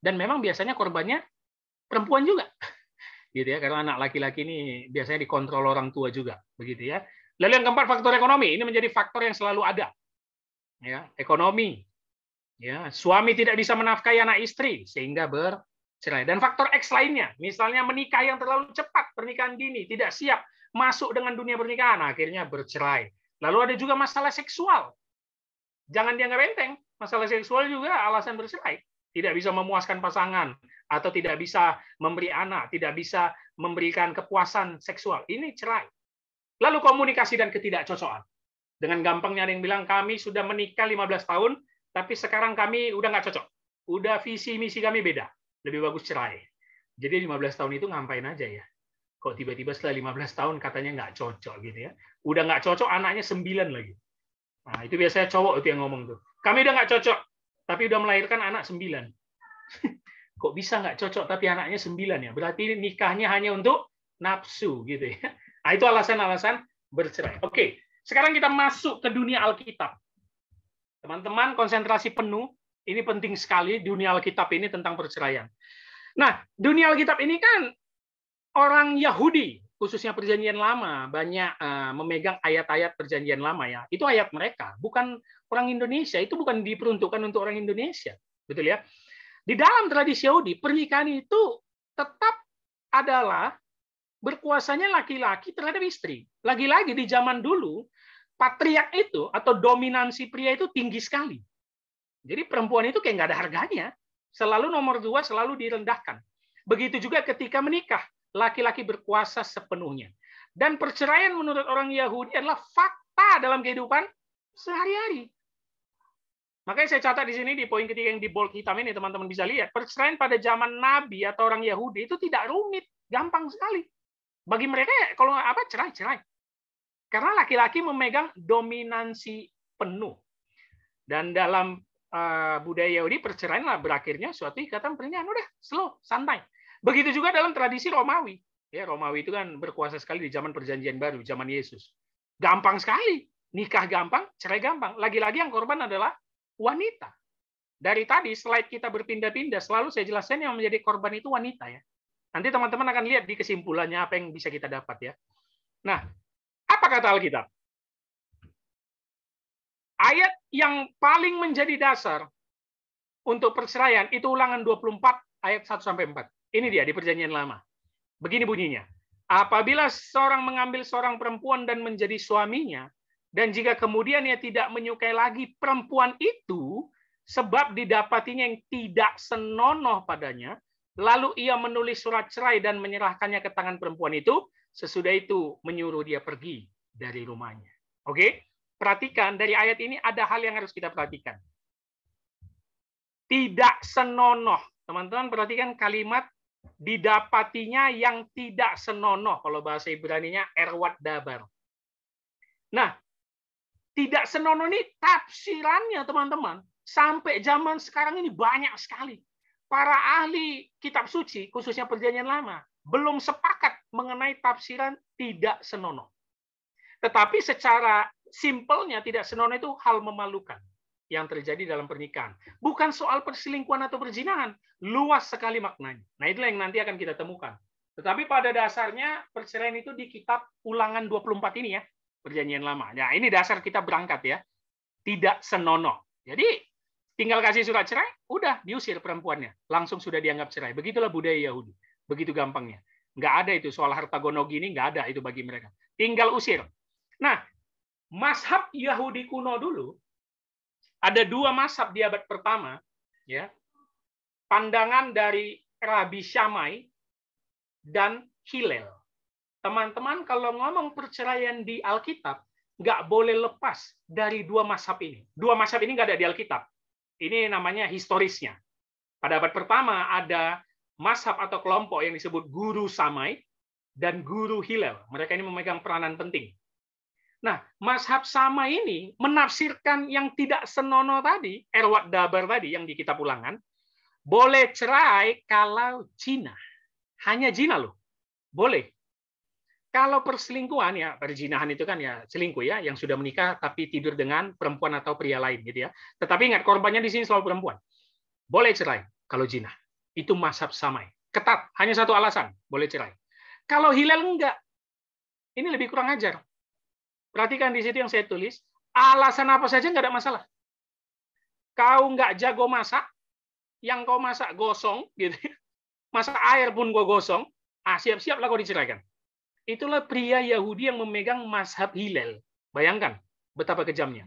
dan memang biasanya korbannya perempuan juga gitu ya karena anak laki-laki ini biasanya dikontrol orang tua juga begitu ya lalu yang keempat faktor ekonomi ini menjadi faktor yang selalu ada ya ekonomi ya suami tidak bisa menafkahi anak istri sehingga bercerai dan faktor X lainnya misalnya menikah yang terlalu cepat pernikahan dini tidak siap masuk dengan dunia pernikahan, akhirnya bercerai. Lalu ada juga masalah seksual. Jangan dianggap enteng, masalah seksual juga alasan bercerai. Tidak bisa memuaskan pasangan, atau tidak bisa memberi anak, tidak bisa memberikan kepuasan seksual. Ini cerai. Lalu komunikasi dan ketidakcocokan. Dengan gampangnya ada yang bilang, kami sudah menikah 15 tahun, tapi sekarang kami udah nggak cocok. Udah visi misi kami beda. Lebih bagus cerai. Jadi 15 tahun itu ngampain aja ya. Kok tiba-tiba setelah 15 tahun katanya nggak cocok gitu ya. Udah nggak cocok anaknya 9 lagi. Nah, itu biasanya cowok itu yang ngomong tuh. Kami udah nggak cocok, tapi udah melahirkan anak 9. Kok bisa nggak cocok tapi anaknya 9 ya? Berarti nikahnya hanya untuk nafsu gitu ya. Nah, itu alasan-alasan bercerai. Oke, sekarang kita masuk ke dunia Alkitab. Teman-teman, konsentrasi penuh. Ini penting sekali dunia Alkitab ini tentang perceraian. Nah, dunia Alkitab ini kan orang Yahudi khususnya perjanjian lama banyak eh, memegang ayat-ayat perjanjian lama ya itu ayat mereka bukan orang Indonesia itu bukan diperuntukkan untuk orang Indonesia betul ya di dalam tradisi Yahudi pernikahan itu tetap adalah berkuasanya laki-laki terhadap istri lagi-lagi di zaman dulu patriak itu atau dominansi pria itu tinggi sekali jadi perempuan itu kayak nggak ada harganya selalu nomor dua selalu direndahkan begitu juga ketika menikah laki-laki berkuasa sepenuhnya. Dan perceraian menurut orang Yahudi adalah fakta dalam kehidupan sehari-hari. Makanya saya catat di sini di poin ketiga yang di bold hitam ini teman-teman bisa lihat perceraian pada zaman Nabi atau orang Yahudi itu tidak rumit, gampang sekali. Bagi mereka ya, kalau apa cerai cerai. Karena laki-laki memegang dominansi penuh. Dan dalam eh, budaya Yahudi perceraian lah berakhirnya suatu ikatan pernikahan udah slow, santai. Begitu juga dalam tradisi Romawi. Ya, Romawi itu kan berkuasa sekali di zaman Perjanjian Baru, zaman Yesus. Gampang sekali, nikah gampang, cerai gampang. Lagi-lagi yang korban adalah wanita. Dari tadi slide kita berpindah-pindah, selalu saya jelaskan yang menjadi korban itu wanita ya. Nanti teman-teman akan lihat di kesimpulannya apa yang bisa kita dapat ya. Nah, apa kata Alkitab? Ayat yang paling menjadi dasar untuk perceraian itu ulangan 24 ayat 1 sampai 4. Ini dia di perjanjian lama. Begini bunyinya. Apabila seorang mengambil seorang perempuan dan menjadi suaminya, dan jika kemudian ia tidak menyukai lagi perempuan itu, sebab didapatinya yang tidak senonoh padanya, lalu ia menulis surat cerai dan menyerahkannya ke tangan perempuan itu, sesudah itu menyuruh dia pergi dari rumahnya. Oke? Perhatikan, dari ayat ini ada hal yang harus kita perhatikan tidak senonoh. Teman-teman perhatikan kalimat didapatinya yang tidak senonoh kalau bahasa Ibrani-nya erwat dabar. Nah, tidak senonoh ini tafsirannya teman-teman sampai zaman sekarang ini banyak sekali. Para ahli kitab suci khususnya perjanjian lama belum sepakat mengenai tafsiran tidak senonoh. Tetapi secara simpelnya tidak senonoh itu hal memalukan yang terjadi dalam pernikahan. Bukan soal perselingkuhan atau perzinahan. Luas sekali maknanya. Nah itulah yang nanti akan kita temukan. Tetapi pada dasarnya perceraian itu di kitab ulangan 24 ini ya. Perjanjian lama. Nah ini dasar kita berangkat ya. Tidak senonoh. Jadi tinggal kasih surat cerai, udah diusir perempuannya. Langsung sudah dianggap cerai. Begitulah budaya Yahudi. Begitu gampangnya. Nggak ada itu soal harta gonogi ini, nggak ada itu bagi mereka. Tinggal usir. Nah, mashab Yahudi kuno dulu ada dua masab di abad pertama, ya. Pandangan dari Rabi Syamai dan Hillel. Teman-teman kalau ngomong perceraian di Alkitab, nggak boleh lepas dari dua masab ini. Dua masab ini nggak ada di Alkitab. Ini namanya historisnya. Pada abad pertama ada masab atau kelompok yang disebut guru Samai dan guru Hillel. Mereka ini memegang peranan penting. Nah, mazhab sama ini menafsirkan yang tidak senono tadi, erwat dabar tadi yang di kita pulangan, boleh cerai kalau jina. Hanya jina loh. Boleh. Kalau perselingkuhan ya, perzinahan itu kan ya selingkuh ya, yang sudah menikah tapi tidur dengan perempuan atau pria lain gitu ya. Tetapi ingat korbannya di sini selalu perempuan. Boleh cerai kalau jina. Itu mazhab samai. Ketat, hanya satu alasan, boleh cerai. Kalau hilal enggak, ini lebih kurang ajar. Perhatikan di situ yang saya tulis, alasan apa saja nggak ada masalah. Kau nggak jago masak, yang kau masak gosong, gitu. Ya. Masak air pun gue gosong, ah siap-siaplah kau diceraikan. Itulah pria Yahudi yang memegang mazhab Hillel. Bayangkan betapa kejamnya.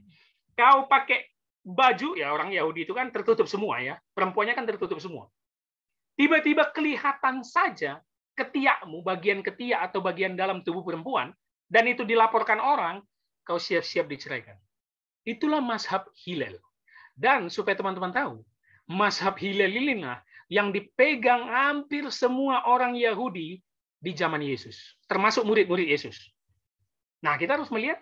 Kau pakai baju, ya orang Yahudi itu kan tertutup semua ya. Perempuannya kan tertutup semua. Tiba-tiba kelihatan saja ketiakmu, bagian ketiak atau bagian dalam tubuh perempuan, dan itu dilaporkan orang, kau siap-siap diceraikan. Itulah mazhab hilal. Dan supaya teman-teman tahu, mazhab hilal inilah yang dipegang hampir semua orang Yahudi di zaman Yesus, termasuk murid-murid Yesus. Nah, kita harus melihat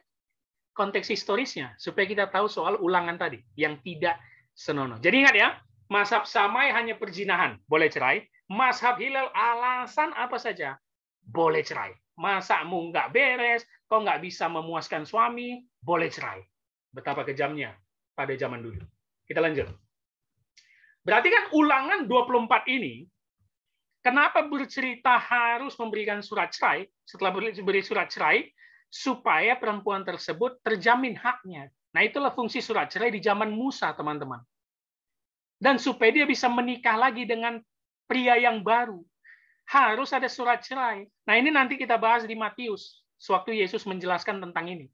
konteks historisnya supaya kita tahu soal ulangan tadi yang tidak senonoh. Jadi ingat ya, mazhab Samai hanya perzinahan, boleh cerai, mazhab Hilal alasan apa saja boleh cerai masakmu nggak beres, kau nggak bisa memuaskan suami, boleh cerai. Betapa kejamnya pada zaman dulu. Kita lanjut. Berarti kan ulangan 24 ini, kenapa bercerita harus memberikan surat cerai, setelah beri surat cerai, supaya perempuan tersebut terjamin haknya. Nah itulah fungsi surat cerai di zaman Musa, teman-teman. Dan supaya dia bisa menikah lagi dengan pria yang baru harus ada surat cerai. Nah, ini nanti kita bahas di Matius, sewaktu Yesus menjelaskan tentang ini.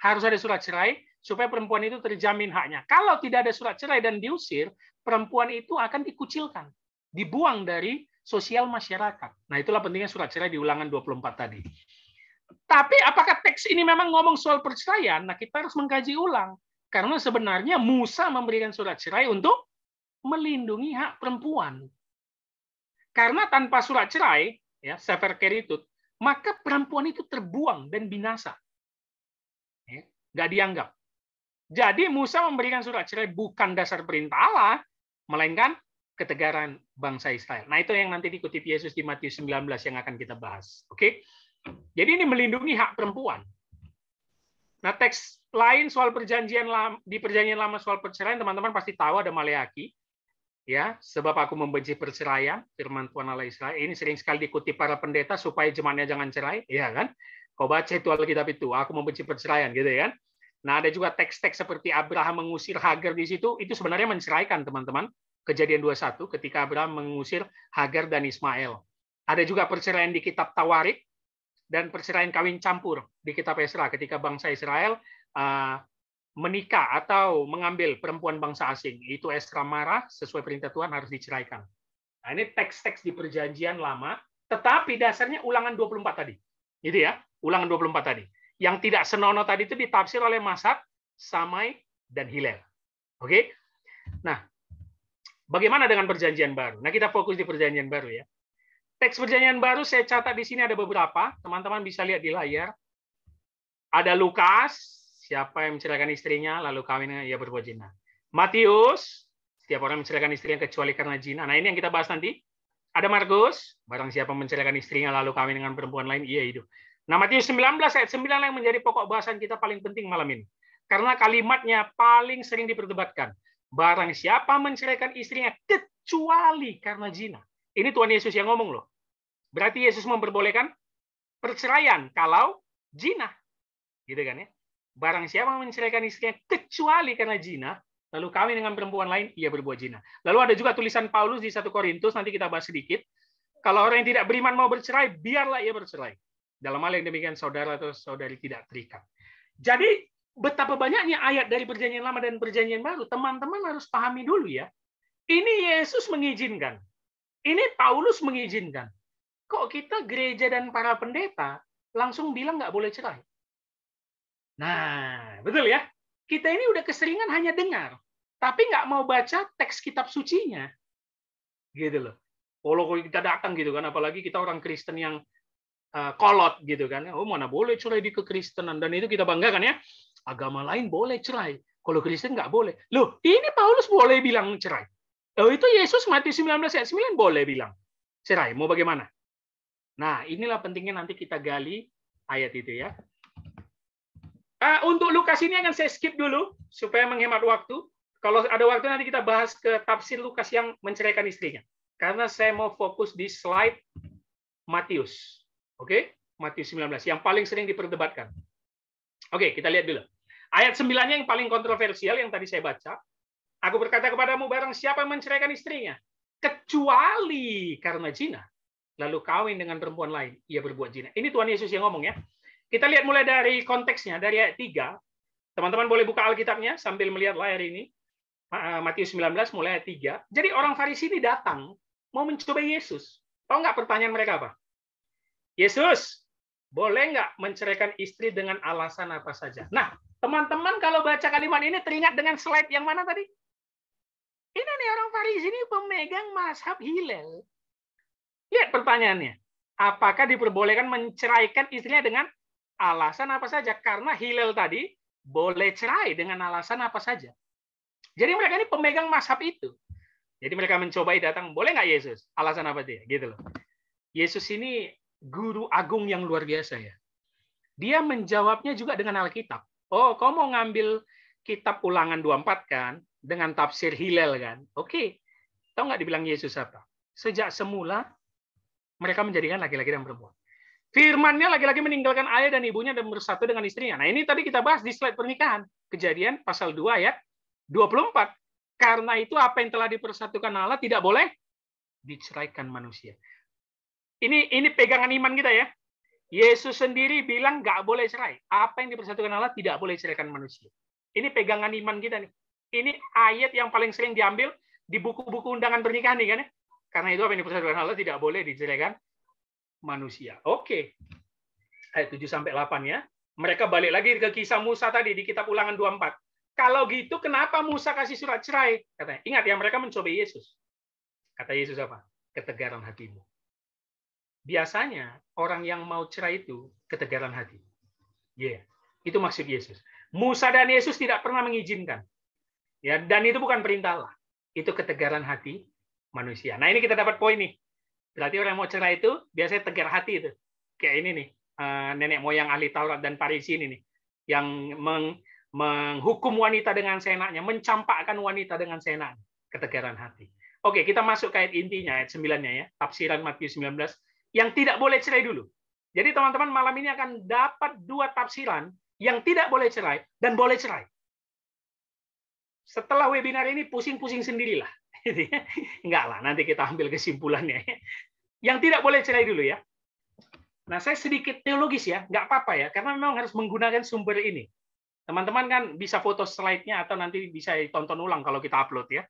Harus ada surat cerai supaya perempuan itu terjamin haknya. Kalau tidak ada surat cerai dan diusir, perempuan itu akan dikucilkan, dibuang dari sosial masyarakat. Nah, itulah pentingnya surat cerai di ulangan 24 tadi. Tapi apakah teks ini memang ngomong soal perceraian? Nah, kita harus mengkaji ulang. Karena sebenarnya Musa memberikan surat cerai untuk melindungi hak perempuan. Karena tanpa surat cerai, ya, keritut maka perempuan itu terbuang dan binasa. Ya, nggak dianggap. Jadi Musa memberikan surat cerai bukan dasar perintah Allah, melainkan ketegaran bangsa Israel. Nah itu yang nanti dikutip Yesus di Matius 19 yang akan kita bahas. Oke, jadi ini melindungi hak perempuan. Nah teks lain soal perjanjian lama, di perjanjian lama soal perceraian teman-teman pasti tahu ada Maleaki ya sebab aku membenci perceraian firman Tuhan Allah Israel ini sering sekali dikutip para pendeta supaya jemaatnya jangan cerai ya kan kau baca itu Alkitab itu aku membenci perceraian gitu ya kan nah ada juga teks-teks seperti Abraham mengusir Hagar di situ itu sebenarnya menceraikan teman-teman kejadian 21 ketika Abraham mengusir Hagar dan Ismail ada juga perceraian di kitab Tawarik dan perceraian kawin campur di kitab Esra ketika bangsa Israel uh, menikah atau mengambil perempuan bangsa asing itu Esra marah sesuai perintah Tuhan harus diceraikan. Nah, ini teks-teks di perjanjian lama, tetapi dasarnya ulangan 24 tadi. Gitu ya, ulangan 24 tadi. Yang tidak senono tadi itu ditafsir oleh Masak, Samai, dan Hilal. Oke? Nah, bagaimana dengan perjanjian baru? Nah, kita fokus di perjanjian baru ya. Teks perjanjian baru saya catat di sini ada beberapa, teman-teman bisa lihat di layar. Ada Lukas, Siapa yang menceraikan istrinya lalu kawinnya ia berbuat zina. Matius, setiap orang menceraikan istrinya kecuali karena zina. Nah, ini yang kita bahas nanti. Ada Markus, barang siapa menceraikan istrinya lalu kawin dengan perempuan lain, ia hidup. Nah, Matius 19 ayat 9 yang menjadi pokok bahasan kita paling penting malam ini. Karena kalimatnya paling sering diperdebatkan. Barang siapa menceraikan istrinya kecuali karena zina. Ini Tuhan Yesus yang ngomong loh. Berarti Yesus memperbolehkan perceraian kalau zina. Gitu kan ya. Barang siapa menceraikan istrinya kecuali karena jina lalu kami dengan perempuan lain, ia berbuat jina Lalu ada juga tulisan Paulus di 1 Korintus, nanti kita bahas sedikit. Kalau orang yang tidak beriman mau bercerai, biarlah ia bercerai. Dalam hal yang demikian, saudara atau saudari tidak terikat. Jadi, betapa banyaknya ayat dari perjanjian lama dan perjanjian baru, teman-teman harus pahami dulu ya. Ini Yesus mengizinkan. Ini Paulus mengizinkan. Kok kita gereja dan para pendeta langsung bilang nggak boleh cerai? Nah, betul ya. Kita ini udah keseringan hanya dengar, tapi nggak mau baca teks kitab sucinya. Gitu loh. Kalau kita datang gitu kan, apalagi kita orang Kristen yang eh, kolot gitu kan. Oh, mana boleh cerai di kekristenan. Dan itu kita banggakan ya. Agama lain boleh cerai. Kalau Kristen nggak boleh. Loh, ini Paulus boleh bilang cerai. Oh, itu Yesus mati 19 ayat 9 boleh bilang cerai. Mau bagaimana? Nah, inilah pentingnya nanti kita gali ayat itu ya. Uh, untuk Lukas ini akan saya skip dulu supaya menghemat waktu. Kalau ada waktu nanti kita bahas ke tafsir Lukas yang menceraikan istrinya. Karena saya mau fokus di slide Matius. Oke, okay? Matius 19 yang paling sering diperdebatkan. Oke, okay, kita lihat dulu. Ayat 9 yang paling kontroversial yang tadi saya baca. Aku berkata kepadamu barang siapa menceraikan istrinya kecuali karena zina lalu kawin dengan perempuan lain ia berbuat zina. Ini Tuhan Yesus yang ngomong ya. Kita lihat mulai dari konteksnya, dari ayat 3. Teman-teman boleh buka Alkitabnya sambil melihat layar ini. Eh, Matius 19 mulai ayat 3. Jadi orang Farisi ini datang mau mencoba Yesus. Tahu nggak pertanyaan mereka apa? Yesus, boleh nggak menceraikan istri dengan alasan apa saja? Nah, teman-teman kalau baca kalimat ini teringat dengan slide yang mana tadi? Ini nih orang Farisi ini pemegang mazhab Hillel. Lihat pertanyaannya. Apakah diperbolehkan menceraikan istrinya dengan alasan apa saja karena Hillel tadi boleh cerai dengan alasan apa saja. Jadi mereka ini pemegang mazhab itu. Jadi mereka mencobai datang, boleh nggak Yesus? Alasan apa dia? Gitu loh. Yesus ini guru agung yang luar biasa ya. Dia menjawabnya juga dengan Alkitab. Oh, kau mau ngambil kitab ulangan 24 kan? Dengan tafsir Hillel kan? Oke. Okay. Tahu nggak dibilang Yesus apa? Sejak semula mereka menjadikan laki-laki dan perempuan. Firmannya lagi-lagi meninggalkan ayah dan ibunya dan bersatu dengan istrinya. Nah ini tadi kita bahas di slide pernikahan. Kejadian pasal 2 ayat 24. Karena itu apa yang telah dipersatukan Allah tidak boleh diceraikan manusia. Ini ini pegangan iman kita ya. Yesus sendiri bilang nggak boleh cerai. Apa yang dipersatukan Allah tidak boleh diceraikan manusia. Ini pegangan iman kita nih. Ini ayat yang paling sering diambil di buku-buku undangan pernikahan nih kan ya. Karena itu apa yang dipersatukan Allah tidak boleh diceraikan manusia. Oke. Ayat 7 sampai 8 ya. Mereka balik lagi ke kisah Musa tadi di kitab Ulangan 24. Kalau gitu kenapa Musa kasih surat cerai? Katanya, ingat ya mereka mencoba Yesus. Kata Yesus apa? Ketegaran hatimu. Biasanya orang yang mau cerai itu ketegaran hati. Ya, yeah. itu maksud Yesus. Musa dan Yesus tidak pernah mengizinkan. Ya, dan itu bukan perintah Allah. Itu ketegaran hati manusia. Nah, ini kita dapat poin nih. Berarti orang yang mau cerai itu biasanya tegar hati itu. Kayak ini nih, eh, nenek moyang ahli Taurat dan Parisi ini nih, yang meng, menghukum wanita dengan senaknya, mencampakkan wanita dengan senak, ketegaran hati. Oke, kita masuk ke ayat intinya, ayat 9 ya, tafsiran Matius 19, yang tidak boleh cerai dulu. Jadi teman-teman malam ini akan dapat dua tafsiran yang tidak boleh cerai dan boleh cerai. Setelah webinar ini pusing-pusing sendirilah. Gitu ya. Enggak lah, nanti kita ambil kesimpulannya. Ya. Yang tidak boleh cerai dulu ya. Nah, saya sedikit teologis ya, nggak apa-apa ya, karena memang harus menggunakan sumber ini. Teman-teman kan bisa foto slide-nya atau nanti bisa ditonton ulang kalau kita upload ya.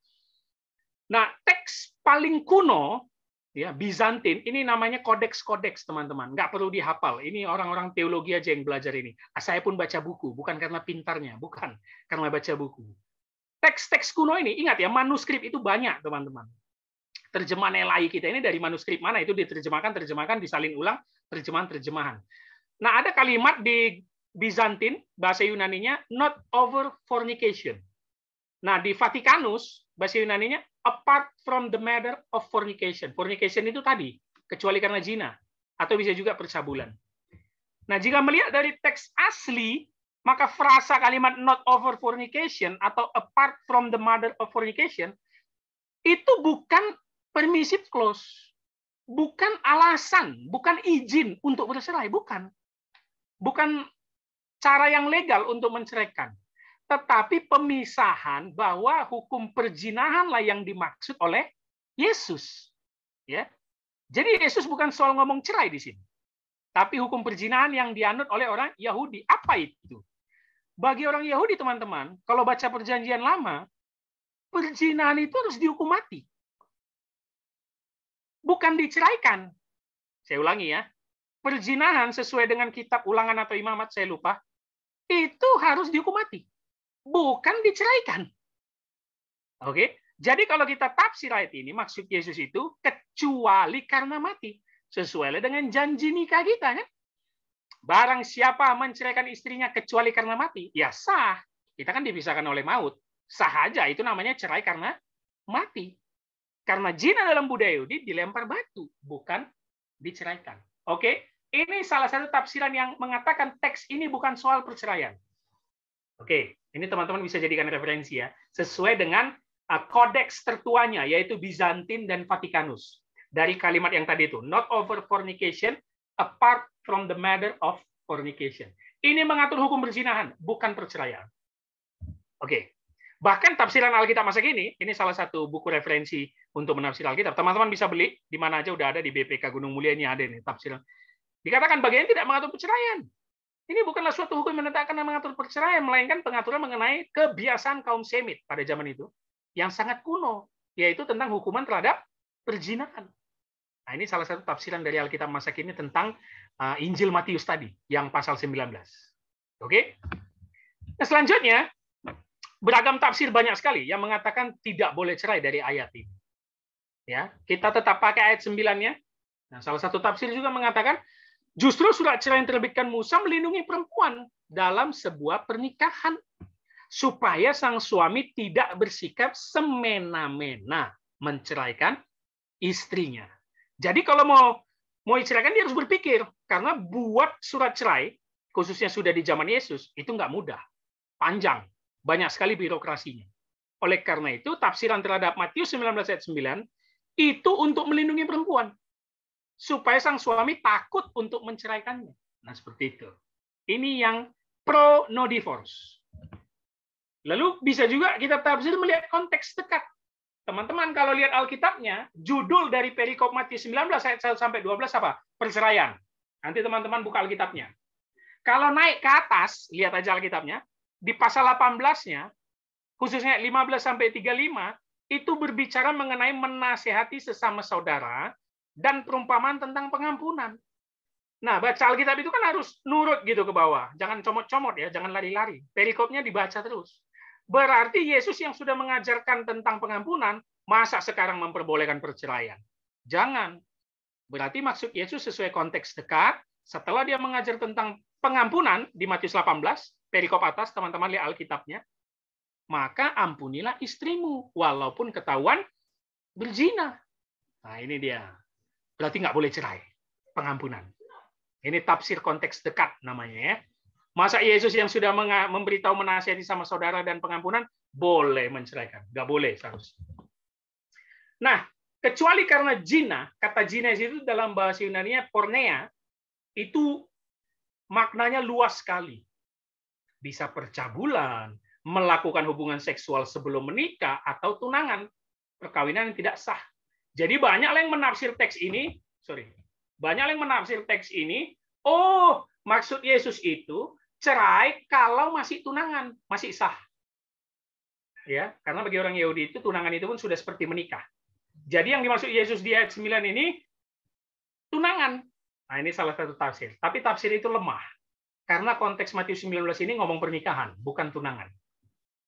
Nah, teks paling kuno ya Bizantin ini namanya kodeks-kodeks teman-teman nggak perlu dihafal ini orang-orang teologi aja yang belajar ini saya pun baca buku bukan karena pintarnya bukan karena baca buku Teks-teks kuno ini, ingat ya, manuskrip itu banyak, teman-teman. Terjemahan LAI kita ini dari manuskrip mana itu diterjemahkan, terjemahkan, disalin ulang, terjemahan-terjemahan. Nah, ada kalimat di Bizantin, bahasa Yunaninya, not over fornication. Nah, di Vatikanus, bahasa Yunaninya, apart from the matter of fornication. Fornication itu tadi, kecuali karena zina. Atau bisa juga percabulan. Nah, jika melihat dari teks asli, maka frasa kalimat not over fornication atau apart from the mother of fornication itu bukan permissive clause, bukan alasan, bukan izin untuk bercerai, bukan. Bukan cara yang legal untuk menceraikan. Tetapi pemisahan bahwa hukum perzinahanlah yang dimaksud oleh Yesus. Ya. Jadi Yesus bukan soal ngomong cerai di sini. Tapi hukum perzinahan yang dianut oleh orang Yahudi, apa itu? Bagi orang Yahudi, teman-teman, kalau baca perjanjian lama, perzinahan itu harus dihukum mati. Bukan diceraikan. Saya ulangi ya. Perzinahan sesuai dengan kitab ulangan atau imamat, saya lupa, itu harus dihukum mati. Bukan diceraikan. Oke? Jadi kalau kita tafsir ayat ini, maksud Yesus itu kecuali karena mati. Sesuai dengan janji nikah kita. Kan? Barang siapa menceraikan istrinya kecuali karena mati, ya sah. Kita kan dipisahkan oleh maut. Sah aja, itu namanya cerai karena mati. Karena jina dalam budaya Yahudi dilempar batu, bukan diceraikan. Oke, ini salah satu tafsiran yang mengatakan teks ini bukan soal perceraian. Oke, ini teman-teman bisa jadikan referensi ya, sesuai dengan uh, kodeks tertuanya, yaitu Bizantin dan Vatikanus. Dari kalimat yang tadi itu, not over fornication, apart from the matter of fornication. Ini mengatur hukum perzinahan, bukan perceraian. Oke. Okay. Bahkan tafsiran Alkitab masa kini, ini salah satu buku referensi untuk menafsir Alkitab. Teman-teman bisa beli di mana aja udah ada di BPK Gunung Mulia ini ada nih tafsiran. Dikatakan bagian tidak mengatur perceraian. Ini bukanlah suatu hukum yang menetapkan dan mengatur perceraian, melainkan pengaturan mengenai kebiasaan kaum Semit pada zaman itu yang sangat kuno, yaitu tentang hukuman terhadap perzinahan. Nah, ini salah satu tafsiran dari Alkitab masa kini tentang uh, Injil Matius tadi yang pasal 19. Oke? Okay? Nah, selanjutnya beragam tafsir banyak sekali yang mengatakan tidak boleh cerai dari ayat ini. Ya, kita tetap pakai ayat 9-nya. Nah, salah satu tafsir juga mengatakan justru surat cerai yang terbitkan Musa melindungi perempuan dalam sebuah pernikahan supaya sang suami tidak bersikap semena-mena menceraikan istrinya. Jadi kalau mau mau diceraikan dia harus berpikir karena buat surat cerai khususnya sudah di zaman Yesus itu nggak mudah, panjang, banyak sekali birokrasinya. Oleh karena itu tafsiran terhadap Matius 19 ayat 9 itu untuk melindungi perempuan supaya sang suami takut untuk menceraikannya. Nah, seperti itu. Ini yang pro no divorce. Lalu bisa juga kita tafsir melihat konteks dekat. Teman-teman kalau lihat Alkitabnya, judul dari perikop Matius 19 ayat 1 sampai 12 apa? Perceraian. Nanti teman-teman buka Alkitabnya. Kalau naik ke atas, lihat aja Alkitabnya, di pasal 18-nya, khususnya 15 sampai 35, itu berbicara mengenai menasehati sesama saudara dan perumpamaan tentang pengampunan. Nah, baca Alkitab itu kan harus nurut gitu ke bawah. Jangan comot-comot ya, jangan lari-lari. Perikopnya dibaca terus. Berarti Yesus yang sudah mengajarkan tentang pengampunan, masa sekarang memperbolehkan perceraian? Jangan. Berarti maksud Yesus sesuai konteks dekat, setelah dia mengajar tentang pengampunan di Matius 18, perikop atas, teman-teman lihat Alkitabnya, maka ampunilah istrimu, walaupun ketahuan berzina. Nah ini dia. Berarti nggak boleh cerai. Pengampunan. Ini tafsir konteks dekat namanya ya. Masa Yesus yang sudah memberitahu menasihati sama saudara dan pengampunan boleh menceraikan? Gak boleh seharusnya. Nah, kecuali karena jina, kata jina itu dalam bahasa yunani pornea, itu maknanya luas sekali. Bisa percabulan, melakukan hubungan seksual sebelum menikah, atau tunangan, perkawinan yang tidak sah. Jadi banyak yang menafsir teks ini, sorry, banyak yang menafsir teks ini, oh maksud Yesus itu cerai kalau masih tunangan, masih sah. Ya, karena bagi orang Yahudi itu tunangan itu pun sudah seperti menikah. Jadi yang dimaksud Yesus di ayat 9 ini tunangan. Nah, ini salah satu tafsir. Tapi tafsir itu lemah. Karena konteks Matius 19 ini ngomong pernikahan, bukan tunangan.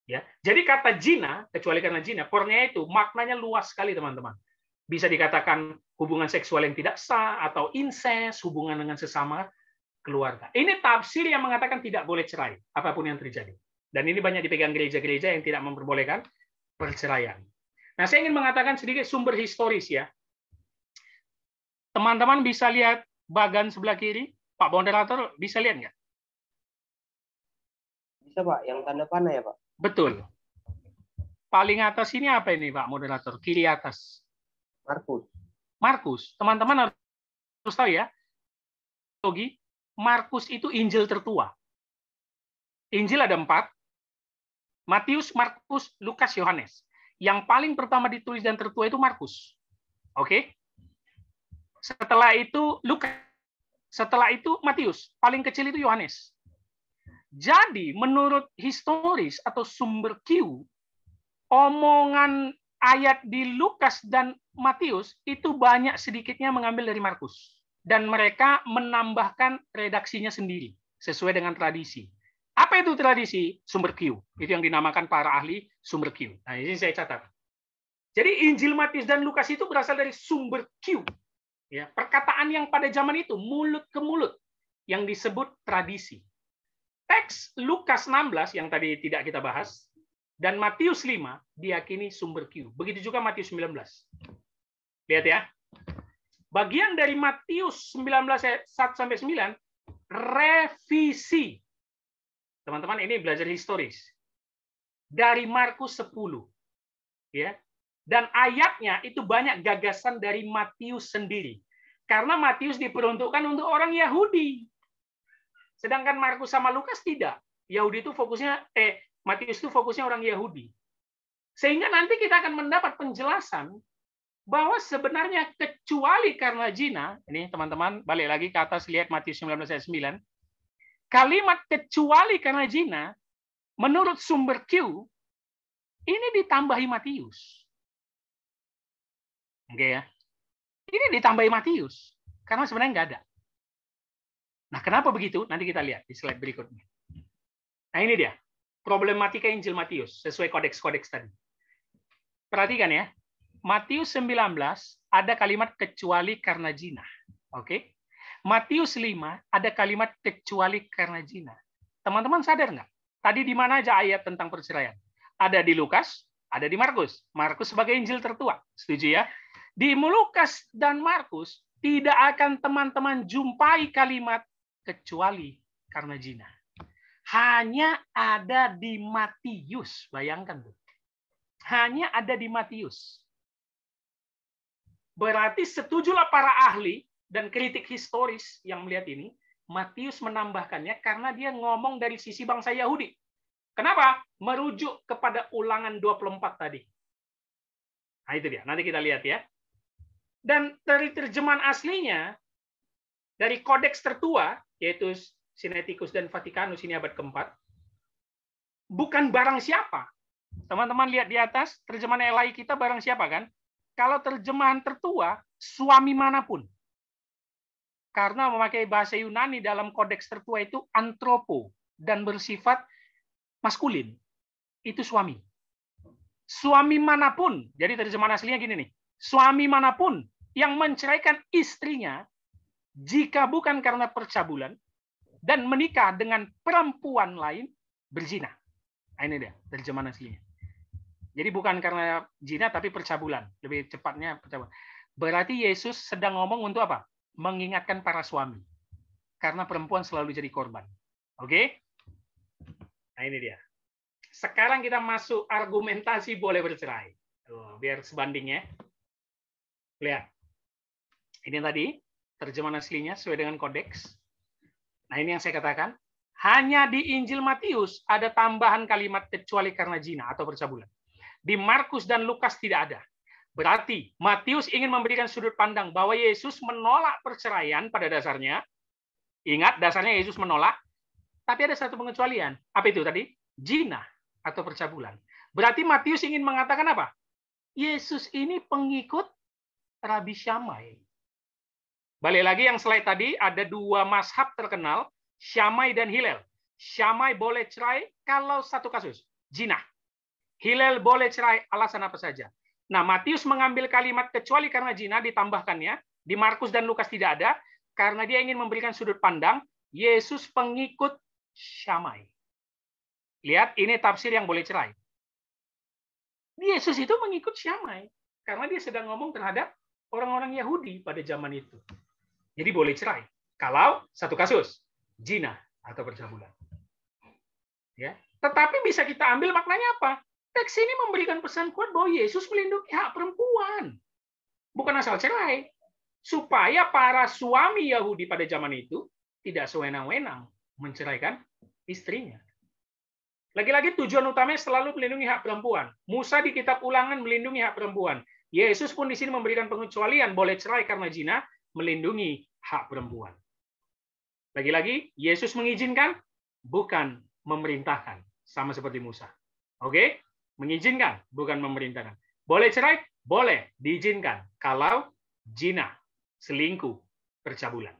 Ya. Jadi kata jina, kecuali karena jina, pornya itu maknanya luas sekali, teman-teman. Bisa dikatakan hubungan seksual yang tidak sah atau incest, hubungan dengan sesama keluarga. Ini tafsir yang mengatakan tidak boleh cerai, apapun yang terjadi. Dan ini banyak dipegang gereja-gereja yang tidak memperbolehkan perceraian. Nah, saya ingin mengatakan sedikit sumber historis ya. Teman-teman bisa lihat bagan sebelah kiri, Pak Moderator bisa lihat nggak? Bisa Pak, yang tanda panah ya Pak. Betul. Paling atas ini apa ini Pak Moderator? Kiri atas. Markus. Markus. Teman-teman harus tahu ya, Togi Markus itu Injil tertua. Injil ada empat, Matius, Markus, Lukas, Yohanes. Yang paling pertama ditulis dan tertua itu Markus. Oke? Okay? Setelah itu Lukas. Setelah itu Matius. Paling kecil itu Yohanes. Jadi menurut historis atau sumber Q, omongan ayat di Lukas dan Matius itu banyak sedikitnya mengambil dari Markus dan mereka menambahkan redaksinya sendiri sesuai dengan tradisi. Apa itu tradisi? Sumber Q. Itu yang dinamakan para ahli sumber Q. Nah, ini saya catat. Jadi Injil Matius dan Lukas itu berasal dari sumber Q. Ya, perkataan yang pada zaman itu mulut ke mulut yang disebut tradisi. Teks Lukas 16 yang tadi tidak kita bahas dan Matius 5 diyakini sumber Q. Begitu juga Matius 19. Lihat ya. Bagian dari Matius 19 sampai 9 revisi. Teman-teman ini belajar historis. Dari Markus 10. Ya. Dan ayatnya itu banyak gagasan dari Matius sendiri. Karena Matius diperuntukkan untuk orang Yahudi. Sedangkan Markus sama Lukas tidak. Yahudi itu fokusnya eh Matius itu fokusnya orang Yahudi. Sehingga nanti kita akan mendapat penjelasan bahwa sebenarnya kecuali karena jina ini teman-teman balik lagi ke atas lihat Matius 19 ayat 9. Kalimat kecuali karena jina menurut sumber Q ini ditambahi Matius. Oke okay, ya. Ini ditambahi Matius karena sebenarnya nggak ada. Nah, kenapa begitu? Nanti kita lihat di slide berikutnya. Nah, ini dia. Problematika Injil Matius sesuai kodeks-kodeks tadi. Perhatikan ya, Matius 19 ada kalimat kecuali karena jina, Oke. Okay? Matius 5 ada kalimat kecuali karena jina. Teman-teman sadar nggak? Tadi di mana aja ayat tentang perceraian? Ada di Lukas, ada di Markus. Markus sebagai Injil tertua. Setuju ya? Di Lukas dan Markus tidak akan teman-teman jumpai kalimat kecuali karena jina. Hanya ada di Matius, bayangkan tuh. Hanya ada di Matius. Berarti setujulah para ahli dan kritik historis yang melihat ini, Matius menambahkannya karena dia ngomong dari sisi bangsa Yahudi. Kenapa? Merujuk kepada ulangan 24 tadi. Nah itu dia, nanti kita lihat ya. Dan dari terjemahan aslinya, dari kodeks tertua, yaitu Sinaiticus dan Vaticanus ini abad keempat, bukan barang siapa. Teman-teman lihat di atas, terjemahan LAI kita barang siapa kan? kalau terjemahan tertua, suami manapun. Karena memakai bahasa Yunani dalam kodeks tertua itu antropo dan bersifat maskulin. Itu suami. Suami manapun, jadi terjemahan aslinya gini nih, suami manapun yang menceraikan istrinya jika bukan karena percabulan dan menikah dengan perempuan lain berzina. Nah, ini dia terjemahan aslinya. Jadi bukan karena jina tapi percabulan, lebih cepatnya percabulan. Berarti Yesus sedang ngomong untuk apa? Mengingatkan para suami. Karena perempuan selalu jadi korban. Oke? Okay? Nah ini dia. Sekarang kita masuk argumentasi boleh bercerai. Tuh, biar sebandingnya. Lihat. Ini tadi terjemahan aslinya sesuai dengan kodeks. Nah ini yang saya katakan. Hanya di Injil Matius ada tambahan kalimat kecuali karena zina atau percabulan. Di Markus dan Lukas tidak ada. Berarti Matius ingin memberikan sudut pandang bahwa Yesus menolak perceraian pada dasarnya. Ingat, dasarnya Yesus menolak. Tapi ada satu pengecualian. Apa itu tadi? Jina atau percabulan. Berarti Matius ingin mengatakan apa? Yesus ini pengikut Rabi Syamai. Balik lagi yang slide tadi, ada dua mashab terkenal, Syamai dan Hillel. Syamai boleh cerai kalau satu kasus, jinah. Hilal boleh cerai, alasan apa saja. Nah, Matius mengambil kalimat kecuali karena jina ditambahkannya, di Markus dan Lukas tidak ada, karena dia ingin memberikan sudut pandang Yesus pengikut Syamai. Lihat, ini tafsir yang boleh cerai. Yesus itu mengikut Syamai karena dia sedang ngomong terhadap orang-orang Yahudi pada zaman itu. Jadi boleh cerai kalau satu kasus jina atau percabulan. Ya, tetapi bisa kita ambil maknanya apa? Teks ini memberikan pesan kuat bahwa Yesus melindungi hak perempuan. Bukan asal cerai. Supaya para suami Yahudi pada zaman itu tidak sewenang-wenang menceraikan istrinya. Lagi-lagi tujuan utamanya selalu melindungi hak perempuan. Musa di kitab ulangan melindungi hak perempuan. Yesus pun di sini memberikan pengecualian boleh cerai karena jina, melindungi hak perempuan. Lagi-lagi, Yesus mengizinkan, bukan memerintahkan. Sama seperti Musa. Oke? Mengizinkan, bukan memerintahkan. Boleh cerai? Boleh, diizinkan. Kalau jina, selingkuh, percabulan.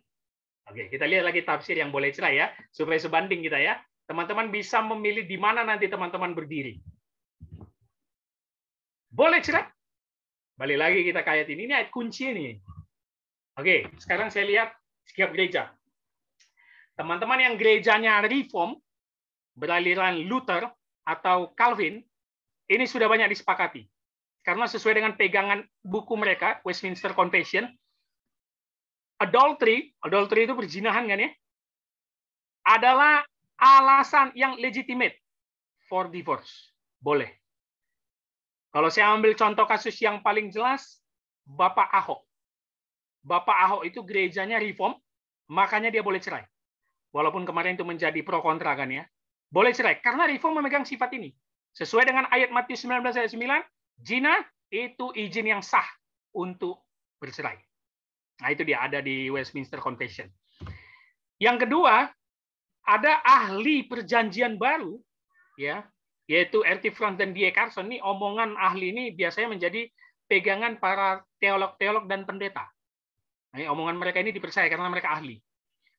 Oke, kita lihat lagi tafsir yang boleh cerai ya, supaya sebanding kita ya. Teman-teman bisa memilih di mana nanti teman-teman berdiri. Boleh cerai? Balik lagi kita ke ayat ini. Ini ayat kunci ini. Oke, sekarang saya lihat setiap gereja. Teman-teman yang gerejanya reform, beraliran Luther atau Calvin, ini sudah banyak disepakati. Karena sesuai dengan pegangan buku mereka, Westminster Confession, adultery, adultery itu perzinahan kan ya, adalah alasan yang legitimate for divorce. Boleh. Kalau saya ambil contoh kasus yang paling jelas, Bapak Ahok. Bapak Ahok itu gerejanya reform, makanya dia boleh cerai. Walaupun kemarin itu menjadi pro kontra kan ya. Boleh cerai, karena reform memegang sifat ini. Sesuai dengan ayat Matius 19 ayat 9, zina itu izin yang sah untuk bercerai. Nah, itu dia ada di Westminster Confession. Yang kedua, ada ahli perjanjian baru ya, yaitu R.T. Frank dan D.A. Carson. Ini omongan ahli ini biasanya menjadi pegangan para teolog-teolog dan pendeta. Nah, omongan mereka ini dipercaya karena mereka ahli.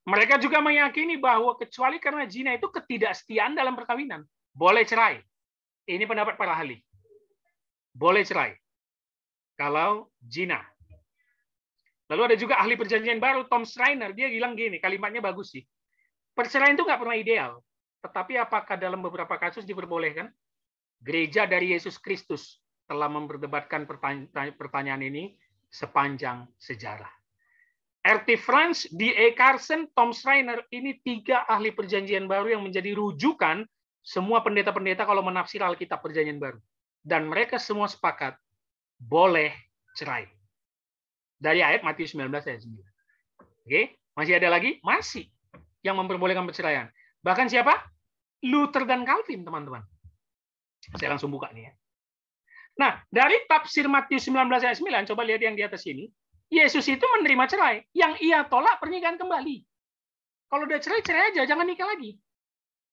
Mereka juga meyakini bahwa kecuali karena zina itu ketidaksetiaan dalam perkawinan, boleh cerai. Ini pendapat para ahli. Boleh cerai kalau jina. Lalu ada juga ahli perjanjian baru Tom Schreiner, dia bilang gini, kalimatnya bagus sih. Perceraian itu nggak pernah ideal, tetapi apakah dalam beberapa kasus diperbolehkan? Gereja dari Yesus Kristus telah memperdebatkan pertanyaan ini sepanjang sejarah. R.T. France, D.A. Carson, Tom Schreiner, ini tiga ahli perjanjian baru yang menjadi rujukan semua pendeta-pendeta kalau menafsir Alkitab Perjanjian Baru dan mereka semua sepakat boleh cerai. Dari ayat Matius 19 ayat 9. Oke, masih ada lagi? Masih yang memperbolehkan perceraian. Bahkan siapa? Luther dan Calvin, teman-teman. Saya langsung buka nih ya. Nah, dari tafsir Matius 19 ayat 9, coba lihat yang di atas ini. Yesus itu menerima cerai. Yang ia tolak pernikahan kembali. Kalau udah cerai, cerai aja. Jangan nikah lagi.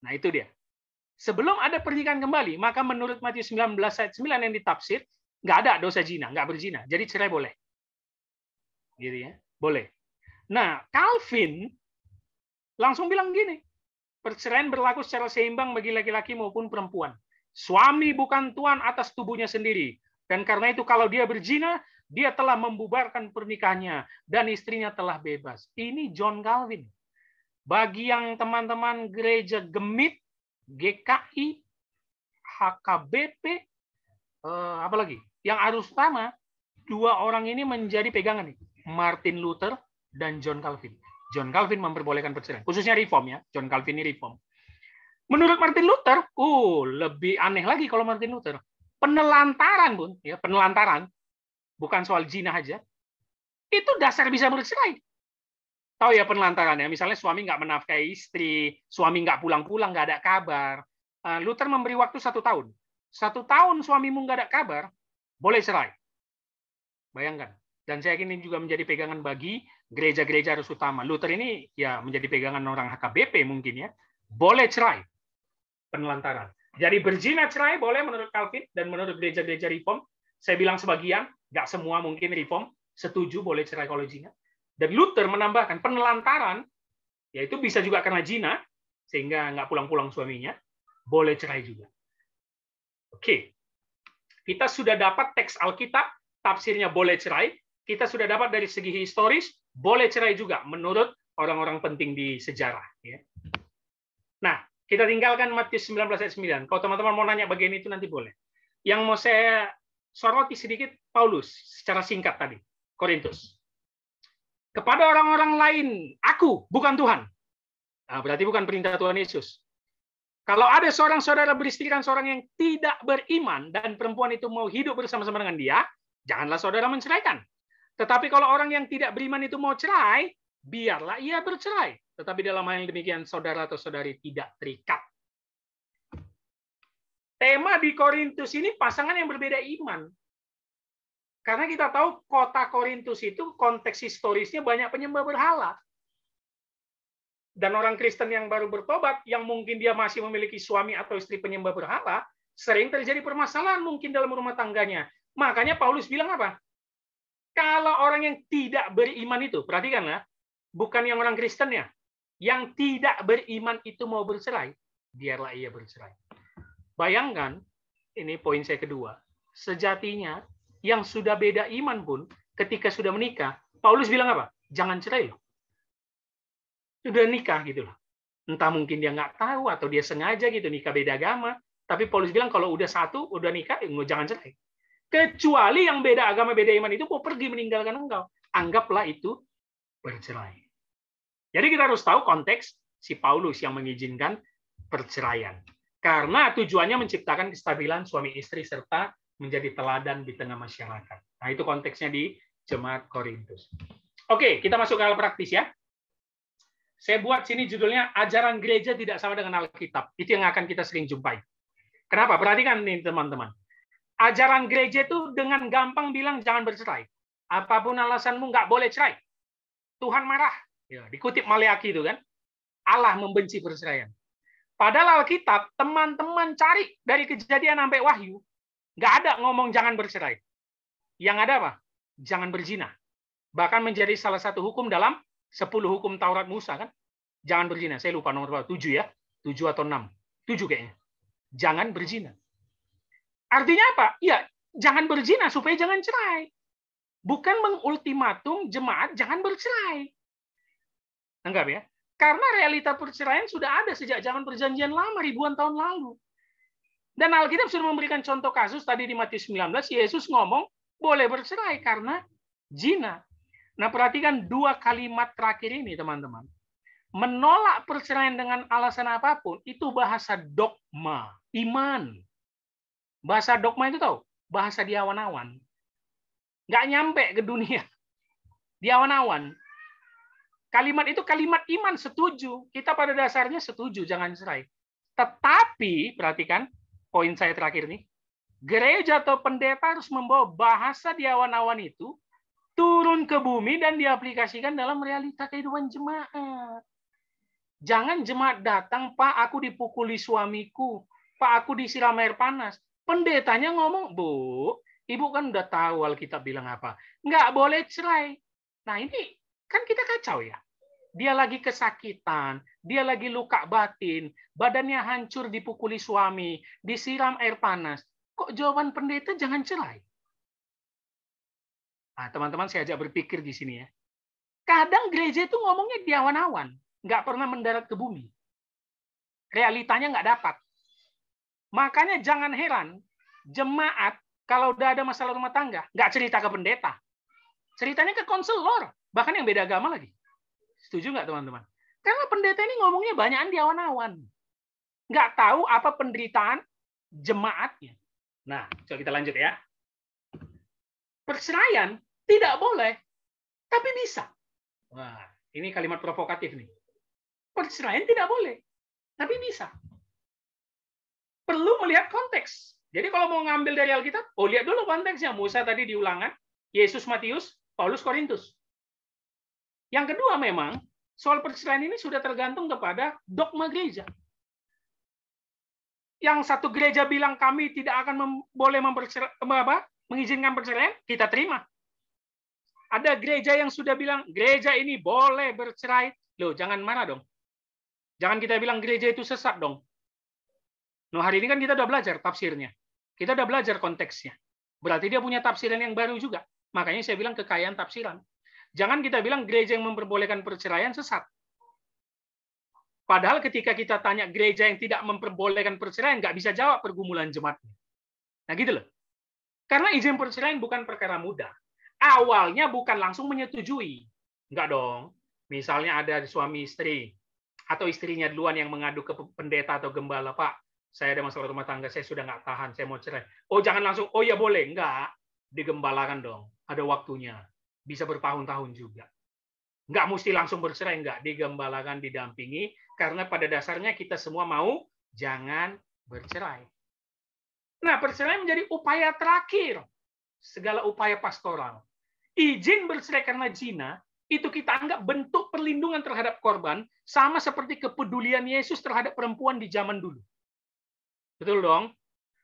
Nah, itu dia sebelum ada pernikahan kembali, maka menurut Matius 19 ayat 9 yang ditafsir, nggak ada dosa zina, nggak berzina. Jadi cerai boleh. Gitu ya, boleh. Nah, Calvin langsung bilang gini, perceraian berlaku secara seimbang bagi laki-laki maupun perempuan. Suami bukan tuan atas tubuhnya sendiri. Dan karena itu kalau dia berzina, dia telah membubarkan pernikahannya dan istrinya telah bebas. Ini John Calvin. Bagi yang teman-teman gereja gemit, GKI, HKBP, eh, apa lagi? Yang harus utama, dua orang ini menjadi pegangan nih. Martin Luther dan John Calvin. John Calvin memperbolehkan perceraian, khususnya reform ya. John Calvin ini reform. Menurut Martin Luther, uh lebih aneh lagi kalau Martin Luther. Penelantaran pun, ya penelantaran, bukan soal jinah aja, itu dasar bisa bercerai. Tahu ya penelantaran ya misalnya suami nggak menafkahi istri, suami nggak pulang-pulang, nggak ada kabar. Eh, Luther memberi waktu satu tahun. Satu tahun suamimu nggak ada kabar, boleh cerai. Bayangkan. Dan saya yakin ini juga menjadi pegangan bagi gereja-gereja harus utama. Luther ini ya menjadi pegangan orang HKBP mungkin ya. Boleh cerai penelantaran. Jadi berzina cerai boleh menurut Calvin dan menurut gereja-gereja reform. Saya bilang sebagian, nggak semua mungkin reform setuju boleh cerai kalau zina. Dan Luther menambahkan penelantaran, yaitu bisa juga karena jina, sehingga nggak pulang-pulang suaminya, boleh cerai juga. Oke, kita sudah dapat teks Alkitab, tafsirnya boleh cerai. Kita sudah dapat dari segi historis, boleh cerai juga menurut orang-orang penting di sejarah. Ya. Nah, kita tinggalkan Matius 19 ayat 9. Kalau teman-teman mau nanya bagian itu nanti boleh. Yang mau saya soroti sedikit Paulus secara singkat tadi, Korintus kepada orang-orang lain, aku bukan Tuhan. Nah, berarti bukan perintah Tuhan Yesus. Kalau ada seorang saudara beristirahat dengan seorang yang tidak beriman dan perempuan itu mau hidup bersama-sama dengan dia, janganlah saudara menceraikan. Tetapi kalau orang yang tidak beriman itu mau cerai, biarlah ia bercerai. Tetapi dalam hal yang demikian saudara atau saudari tidak terikat. Tema di Korintus ini pasangan yang berbeda iman. Karena kita tahu kota Korintus itu konteks historisnya banyak penyembah berhala. Dan orang Kristen yang baru bertobat, yang mungkin dia masih memiliki suami atau istri penyembah berhala, sering terjadi permasalahan mungkin dalam rumah tangganya. Makanya Paulus bilang apa? Kalau orang yang tidak beriman itu, perhatikanlah, ya, bukan yang orang Kristen ya, yang tidak beriman itu mau bercerai, biarlah ia bercerai. Bayangkan, ini poin saya kedua, sejatinya yang sudah beda iman pun ketika sudah menikah, Paulus bilang apa? Jangan cerai loh. Sudah nikah gitu loh. Entah mungkin dia nggak tahu atau dia sengaja gitu nikah beda agama. Tapi Paulus bilang kalau udah satu, udah nikah, eh, jangan cerai. Kecuali yang beda agama, beda iman itu mau pergi meninggalkan engkau. Anggaplah itu bercerai. Jadi kita harus tahu konteks si Paulus yang mengizinkan perceraian. Karena tujuannya menciptakan kestabilan suami istri serta menjadi teladan di tengah masyarakat. Nah, itu konteksnya di jemaat Korintus. Oke, kita masuk ke hal praktis ya. Saya buat sini judulnya ajaran gereja tidak sama dengan Alkitab. Itu yang akan kita sering jumpai. Kenapa? Perhatikan nih teman-teman. Ajaran gereja itu dengan gampang bilang jangan bercerai. Apapun alasanmu nggak boleh cerai. Tuhan marah. Ya, dikutip Maleaki itu kan. Allah membenci perceraian. Padahal Alkitab, teman-teman cari dari kejadian sampai wahyu, Nggak ada ngomong jangan bercerai. Yang ada apa? Jangan berzina. Bahkan menjadi salah satu hukum dalam 10 hukum Taurat Musa kan? Jangan berzina. Saya lupa nomor berapa. 7 ya. 7 atau 6. 7 kayaknya. Jangan berzina. Artinya apa? Iya jangan berzina supaya jangan cerai. Bukan mengultimatum jemaat jangan bercerai. Enggak ya? Karena realita perceraian sudah ada sejak zaman perjanjian lama ribuan tahun lalu. Dan Alkitab sudah memberikan contoh kasus tadi di Matius 19, Yesus ngomong boleh bercerai karena jina. Nah perhatikan dua kalimat terakhir ini teman-teman. Menolak perceraian dengan alasan apapun itu bahasa dogma, iman. Bahasa dogma itu tahu, bahasa di awan-awan. Nggak nyampe ke dunia. Di awan-awan. Kalimat itu kalimat iman, setuju. Kita pada dasarnya setuju, jangan cerai. Tetapi, perhatikan, poin saya terakhir nih. Gereja atau pendeta harus membawa bahasa di awan-awan itu turun ke bumi dan diaplikasikan dalam realita kehidupan jemaat. Jangan jemaat datang, Pak, aku dipukuli suamiku. Pak, aku disiram air panas. Pendetanya ngomong, Bu, Ibu kan udah tahu Alkitab bilang apa. Nggak boleh cerai. Nah ini kan kita kacau ya dia lagi kesakitan, dia lagi luka batin, badannya hancur dipukuli suami, disiram air panas. Kok jawaban pendeta jangan cerai? Nah, teman-teman saya ajak berpikir di sini ya. Kadang gereja itu ngomongnya di awan-awan, nggak pernah mendarat ke bumi. Realitanya nggak dapat. Makanya jangan heran, jemaat kalau udah ada masalah rumah tangga, nggak cerita ke pendeta. Ceritanya ke konselor, bahkan yang beda agama lagi. Setuju nggak teman-teman? Karena pendeta ini ngomongnya banyakan di awan-awan. Nggak tahu apa penderitaan jemaatnya. Nah, coba kita lanjut ya. Perceraian tidak boleh, tapi bisa. Wah, ini kalimat provokatif nih. Perceraian tidak boleh, tapi bisa. Perlu melihat konteks. Jadi kalau mau ngambil dari Alkitab, oh lihat dulu konteksnya. Musa tadi diulangan, Yesus Matius, Paulus Korintus. Yang kedua memang soal perceraian ini sudah tergantung kepada dogma gereja. Yang satu gereja bilang kami tidak akan mem boleh apa, mengizinkan perceraian, kita terima. Ada gereja yang sudah bilang gereja ini boleh bercerai. Loh, jangan marah dong. Jangan kita bilang gereja itu sesat dong. No, hari ini kan kita sudah belajar tafsirnya. Kita sudah belajar konteksnya. Berarti dia punya tafsiran yang baru juga. Makanya saya bilang kekayaan tafsiran. Jangan kita bilang gereja yang memperbolehkan perceraian sesat. Padahal ketika kita tanya gereja yang tidak memperbolehkan perceraian, nggak bisa jawab pergumulan jemaatnya. Nah gitu loh. Karena izin perceraian bukan perkara mudah. Awalnya bukan langsung menyetujui. Nggak dong. Misalnya ada suami istri, atau istrinya duluan yang mengadu ke pendeta atau gembala, Pak, saya ada masalah rumah tangga, saya sudah nggak tahan, saya mau cerai. Oh, jangan langsung, oh ya boleh. Enggak, digembalakan dong. Ada waktunya bisa bertahun-tahun juga. Nggak mesti langsung bercerai, nggak digembalakan, didampingi, karena pada dasarnya kita semua mau jangan bercerai. Nah, bercerai menjadi upaya terakhir segala upaya pastoral. Izin bercerai karena jina itu kita anggap bentuk perlindungan terhadap korban sama seperti kepedulian Yesus terhadap perempuan di zaman dulu. Betul dong?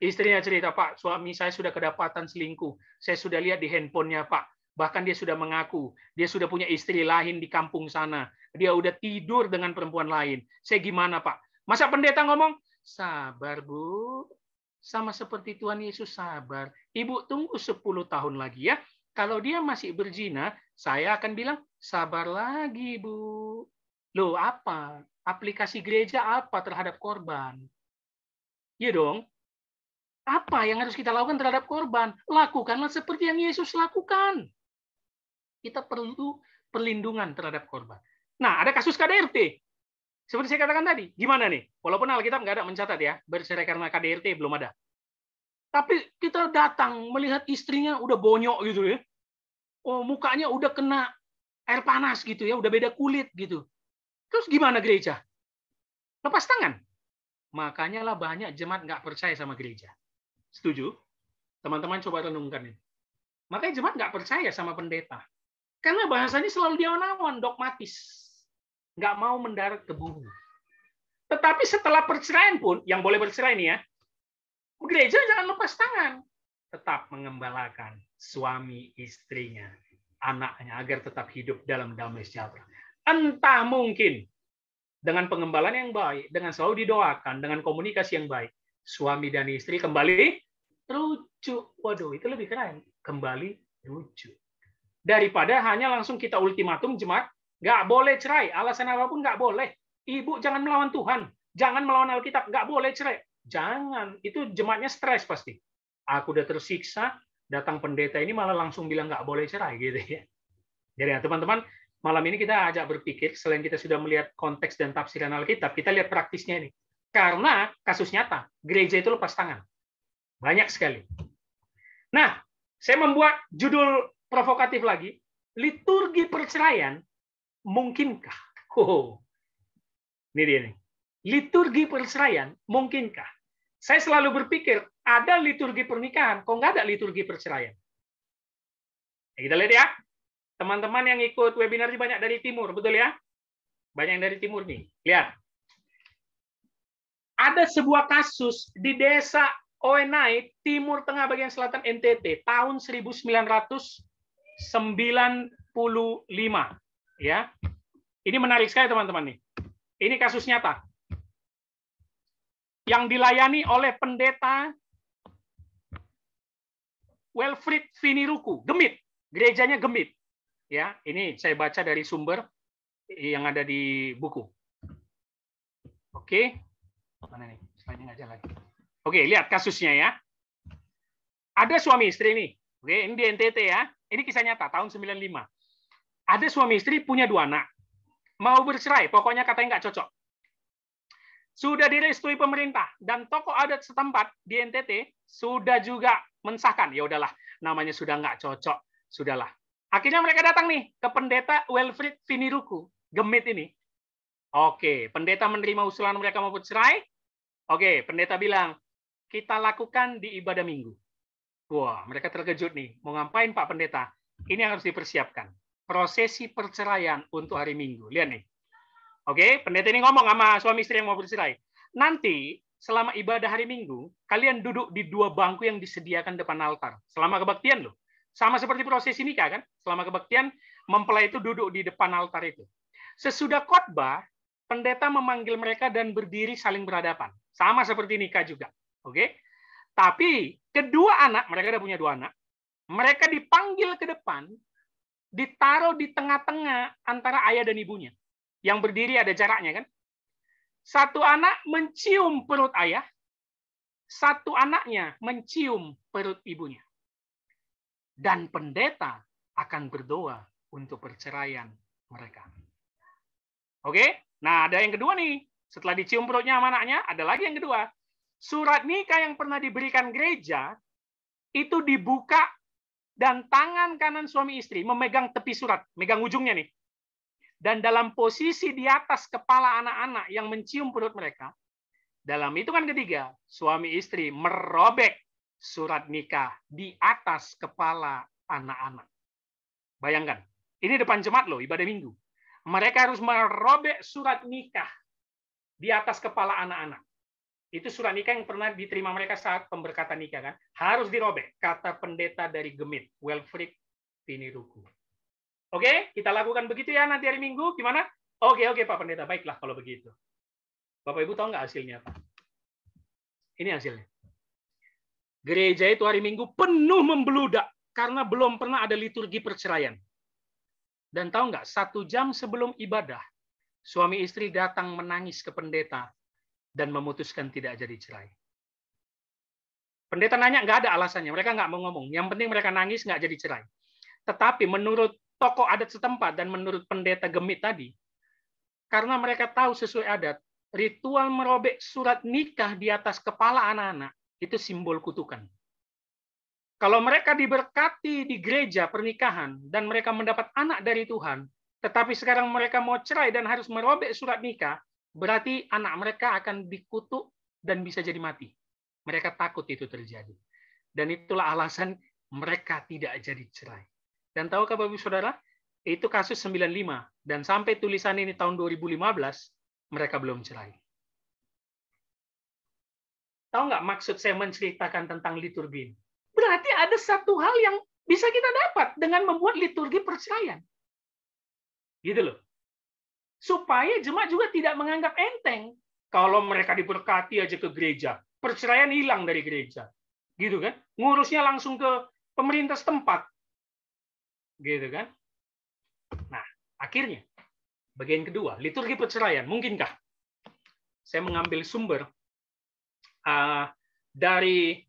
Istrinya cerita, Pak, suami saya sudah kedapatan selingkuh. Saya sudah lihat di handphonenya, Pak. Bahkan dia sudah mengaku, dia sudah punya istri lain di kampung sana. Dia udah tidur dengan perempuan lain. Saya gimana, Pak? Masa pendeta ngomong, sabar, Bu. Sama seperti Tuhan Yesus sabar. Ibu tunggu 10 tahun lagi ya. Kalau dia masih berzina, saya akan bilang, sabar lagi, Bu. Loh, apa? Aplikasi gereja apa terhadap korban? Iya dong, apa yang harus kita lakukan terhadap korban? Lakukanlah seperti yang Yesus lakukan. Kita perlu perlindungan terhadap korban. Nah, ada kasus KDRT. Seperti saya katakan tadi, gimana nih? Walaupun Alkitab nggak ada mencatat ya, bercerai karena KDRT belum ada. Tapi kita datang melihat istrinya udah bonyok gitu ya. Oh, mukanya udah kena air panas gitu ya, udah beda kulit gitu. Terus gimana gereja? Lepas tangan. Makanya lah banyak jemaat nggak percaya sama gereja. Setuju? Teman-teman coba renungkan ini. Makanya jemaat nggak percaya sama pendeta. Karena bahasanya selalu diawan-awan, dogmatis. Nggak mau mendarat ke bumi. Tetapi setelah perceraian pun, yang boleh bercerai ini ya, gereja jangan lepas tangan. Tetap mengembalakan suami istrinya, anaknya, agar tetap hidup dalam damai sejahtera. Entah mungkin dengan pengembalaan yang baik, dengan selalu didoakan, dengan komunikasi yang baik, suami dan istri kembali rujuk. Waduh, itu lebih keren. Kembali rujuk daripada hanya langsung kita ultimatum jemaat nggak boleh cerai alasan apapun nggak boleh ibu jangan melawan Tuhan jangan melawan Alkitab nggak boleh cerai jangan itu jemaatnya stres pasti aku udah tersiksa datang pendeta ini malah langsung bilang nggak boleh cerai gitu ya jadi ya, teman-teman malam ini kita ajak berpikir selain kita sudah melihat konteks dan tafsiran Alkitab kita lihat praktisnya ini karena kasus nyata gereja itu lepas tangan banyak sekali nah saya membuat judul provokatif lagi, liturgi perceraian mungkinkah? Oh, ini dia nih. Liturgi perceraian mungkinkah? Saya selalu berpikir ada liturgi pernikahan, kok nggak ada liturgi perceraian? Ya, kita lihat ya, teman-teman yang ikut webinar ini banyak dari timur, betul ya? Banyak yang dari timur nih. Lihat, ada sebuah kasus di desa Oenai, Timur Tengah bagian selatan NTT, tahun 1900 95 ya. Ini menarik sekali teman-teman nih. Ini kasus nyata. Yang dilayani oleh pendeta Wilfrid Finiruku, Gemit, gerejanya Gemit. Ya, ini saya baca dari sumber yang ada di buku. Oke. Mana nih? slide nggak jalan. Oke, lihat kasusnya ya. Ada suami istri nih. Oke, ini di NTT ya. Ini kisah nyata, tahun 95. Ada suami istri punya dua anak. Mau bercerai, pokoknya katanya nggak cocok. Sudah direstui pemerintah dan tokoh adat setempat di NTT sudah juga mensahkan. Ya udahlah, namanya sudah nggak cocok. Sudahlah. Akhirnya mereka datang nih ke pendeta Wilfrid Finiruku, gemit ini. Oke, pendeta menerima usulan mereka mau bercerai. Oke, pendeta bilang, kita lakukan di ibadah minggu. Wah, mereka terkejut nih. Mau ngapain Pak Pendeta? Ini yang harus dipersiapkan. Prosesi perceraian untuk hari Minggu. Lihat nih. Oke, pendeta ini ngomong sama suami istri yang mau bercerai. Nanti selama ibadah hari Minggu, kalian duduk di dua bangku yang disediakan depan altar. Selama kebaktian loh. Sama seperti prosesi nikah kan? Selama kebaktian, mempelai itu duduk di depan altar itu. Sesudah khotbah, pendeta memanggil mereka dan berdiri saling berhadapan. Sama seperti nikah juga. Oke? Tapi kedua anak, mereka udah punya dua anak, mereka dipanggil ke depan, ditaruh di tengah-tengah antara ayah dan ibunya. Yang berdiri ada jaraknya kan. Satu anak mencium perut ayah, satu anaknya mencium perut ibunya. Dan pendeta akan berdoa untuk perceraian mereka. Oke? Nah, ada yang kedua nih. Setelah dicium perutnya anaknya, ada lagi yang kedua surat nikah yang pernah diberikan gereja itu dibuka dan tangan kanan suami istri memegang tepi surat, megang ujungnya nih. Dan dalam posisi di atas kepala anak-anak yang mencium perut mereka, dalam hitungan ketiga, suami istri merobek surat nikah di atas kepala anak-anak. Bayangkan, ini depan jemaat loh, ibadah minggu. Mereka harus merobek surat nikah di atas kepala anak-anak. Itu surat nikah yang pernah diterima mereka saat pemberkatan nikah kan. Harus dirobek. Kata pendeta dari Gemit, Wilfrid Tiniruku. Oke, kita lakukan begitu ya nanti hari Minggu. Gimana? Oke, oke Pak Pendeta. Baiklah kalau begitu. Bapak Ibu tahu nggak hasilnya apa? Ini hasilnya. Gereja itu hari Minggu penuh membeludak karena belum pernah ada liturgi perceraian. Dan tahu nggak, satu jam sebelum ibadah, suami istri datang menangis ke pendeta dan memutuskan tidak jadi cerai. Pendeta nanya nggak ada alasannya, mereka nggak mau ngomong. Yang penting mereka nangis nggak jadi cerai. Tetapi menurut tokoh adat setempat dan menurut pendeta gemit tadi, karena mereka tahu sesuai adat, ritual merobek surat nikah di atas kepala anak-anak itu simbol kutukan. Kalau mereka diberkati di gereja pernikahan dan mereka mendapat anak dari Tuhan, tetapi sekarang mereka mau cerai dan harus merobek surat nikah, berarti anak mereka akan dikutuk dan bisa jadi mati. Mereka takut itu terjadi. Dan itulah alasan mereka tidak jadi cerai. Dan tahukah Bapak Ibu Saudara, itu kasus 95 dan sampai tulisan ini tahun 2015 mereka belum cerai. Tahu nggak maksud saya menceritakan tentang liturgi Berarti ada satu hal yang bisa kita dapat dengan membuat liturgi perceraian. Gitu loh supaya jemaat juga tidak menganggap enteng kalau mereka diberkati aja ke gereja, perceraian hilang dari gereja. Gitu kan? Ngurusnya langsung ke pemerintah setempat. Gitu kan? Nah, akhirnya bagian kedua, liturgi perceraian, mungkinkah? Saya mengambil sumber uh, dari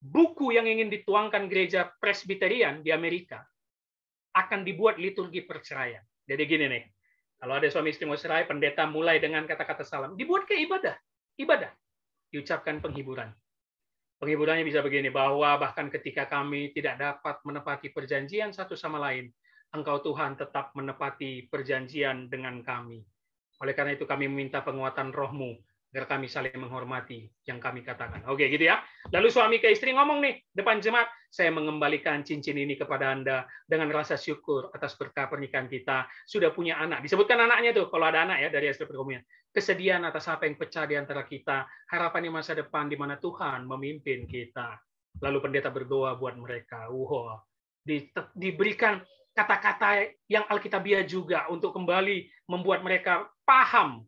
buku yang ingin dituangkan gereja presbiterian di Amerika akan dibuat liturgi perceraian. Jadi gini nih, kalau ada suami istri mau serai pendeta mulai dengan kata-kata salam. Dibuat ke ibadah. Ibadah. Diucapkan penghiburan. Penghiburannya bisa begini, bahwa bahkan ketika kami tidak dapat menepati perjanjian satu sama lain, Engkau Tuhan tetap menepati perjanjian dengan kami. Oleh karena itu kami meminta penguatan rohmu, agar kami saling menghormati yang kami katakan. Oke, gitu ya. Lalu suami ke istri ngomong nih, depan jemaat, saya mengembalikan cincin ini kepada Anda dengan rasa syukur atas berkah pernikahan kita. Sudah punya anak. Disebutkan anaknya tuh, kalau ada anak ya dari hasil pergumulan. Kesedihan atas apa yang pecah di antara kita. Harapan masa depan di mana Tuhan memimpin kita. Lalu pendeta berdoa buat mereka. Wow. Di, diberikan kata-kata yang Alkitabiah juga untuk kembali membuat mereka paham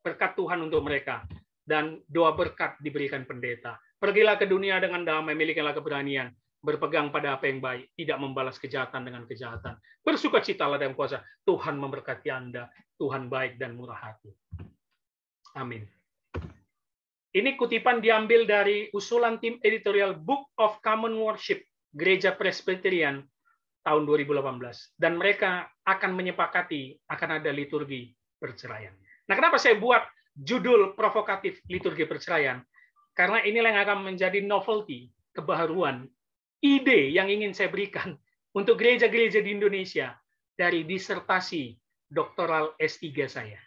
berkat Tuhan untuk mereka. Dan doa berkat diberikan pendeta Pergilah ke dunia dengan damai, milikilah keberanian, berpegang pada apa yang baik, tidak membalas kejahatan dengan kejahatan. Bersukacitalah dalam kuasa. Tuhan memberkati Anda, Tuhan baik dan murah hati. Amin. Ini kutipan diambil dari usulan tim editorial Book of Common Worship Gereja Presbyterian tahun 2018 dan mereka akan menyepakati akan ada liturgi perceraian. Nah, kenapa saya buat judul provokatif liturgi perceraian? Karena inilah yang akan menjadi novelty, kebaruan, ide yang ingin saya berikan untuk gereja-gereja di Indonesia dari disertasi doktoral S3 saya.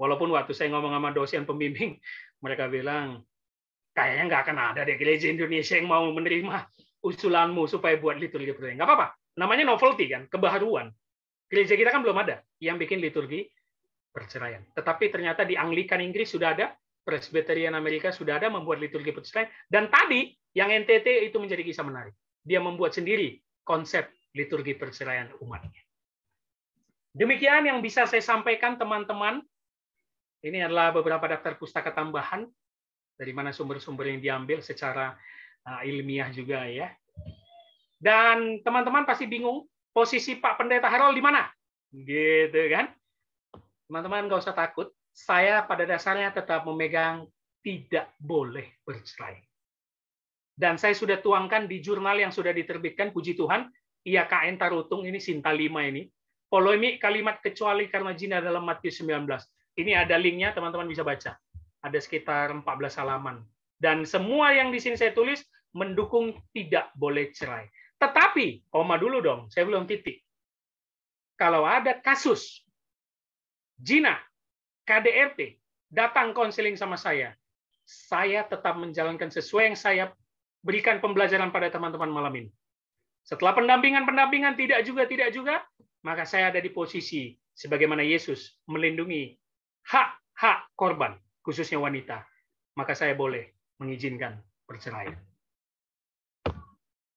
Walaupun waktu saya ngomong sama dosen pembimbing, mereka bilang, kayaknya nggak akan ada deh gereja Indonesia yang mau menerima usulanmu supaya buat liturgi pertanyaan. Nggak apa-apa, namanya novelty kan, kebaharuan. Gereja kita kan belum ada yang bikin liturgi perceraian. Tetapi ternyata di Anglikan Inggris sudah ada Presbyterian Amerika sudah ada membuat liturgi Petrus Dan tadi yang NTT itu menjadi kisah menarik. Dia membuat sendiri konsep liturgi perceraian umatnya. Demikian yang bisa saya sampaikan teman-teman. Ini adalah beberapa daftar pustaka tambahan dari mana sumber-sumber yang diambil secara uh, ilmiah juga ya. Dan teman-teman pasti bingung posisi Pak Pendeta Harold di mana? Gitu kan? Teman-teman nggak usah takut saya pada dasarnya tetap memegang tidak boleh bercerai. Dan saya sudah tuangkan di jurnal yang sudah diterbitkan, puji Tuhan, iya, KN Tarutung, ini Sinta 5 ini. Polemik kalimat kecuali karena jina dalam Matius 19. Ini ada linknya, teman-teman bisa baca. Ada sekitar 14 halaman. Dan semua yang di sini saya tulis mendukung tidak boleh cerai. Tetapi, koma dulu dong, saya belum titik. Kalau ada kasus jina KDRT, datang konseling sama saya. Saya tetap menjalankan sesuai yang saya berikan pembelajaran pada teman-teman malam ini. Setelah pendampingan-pendampingan tidak juga, tidak juga, maka saya ada di posisi sebagaimana Yesus melindungi hak-hak korban, khususnya wanita. Maka saya boleh mengizinkan perceraian.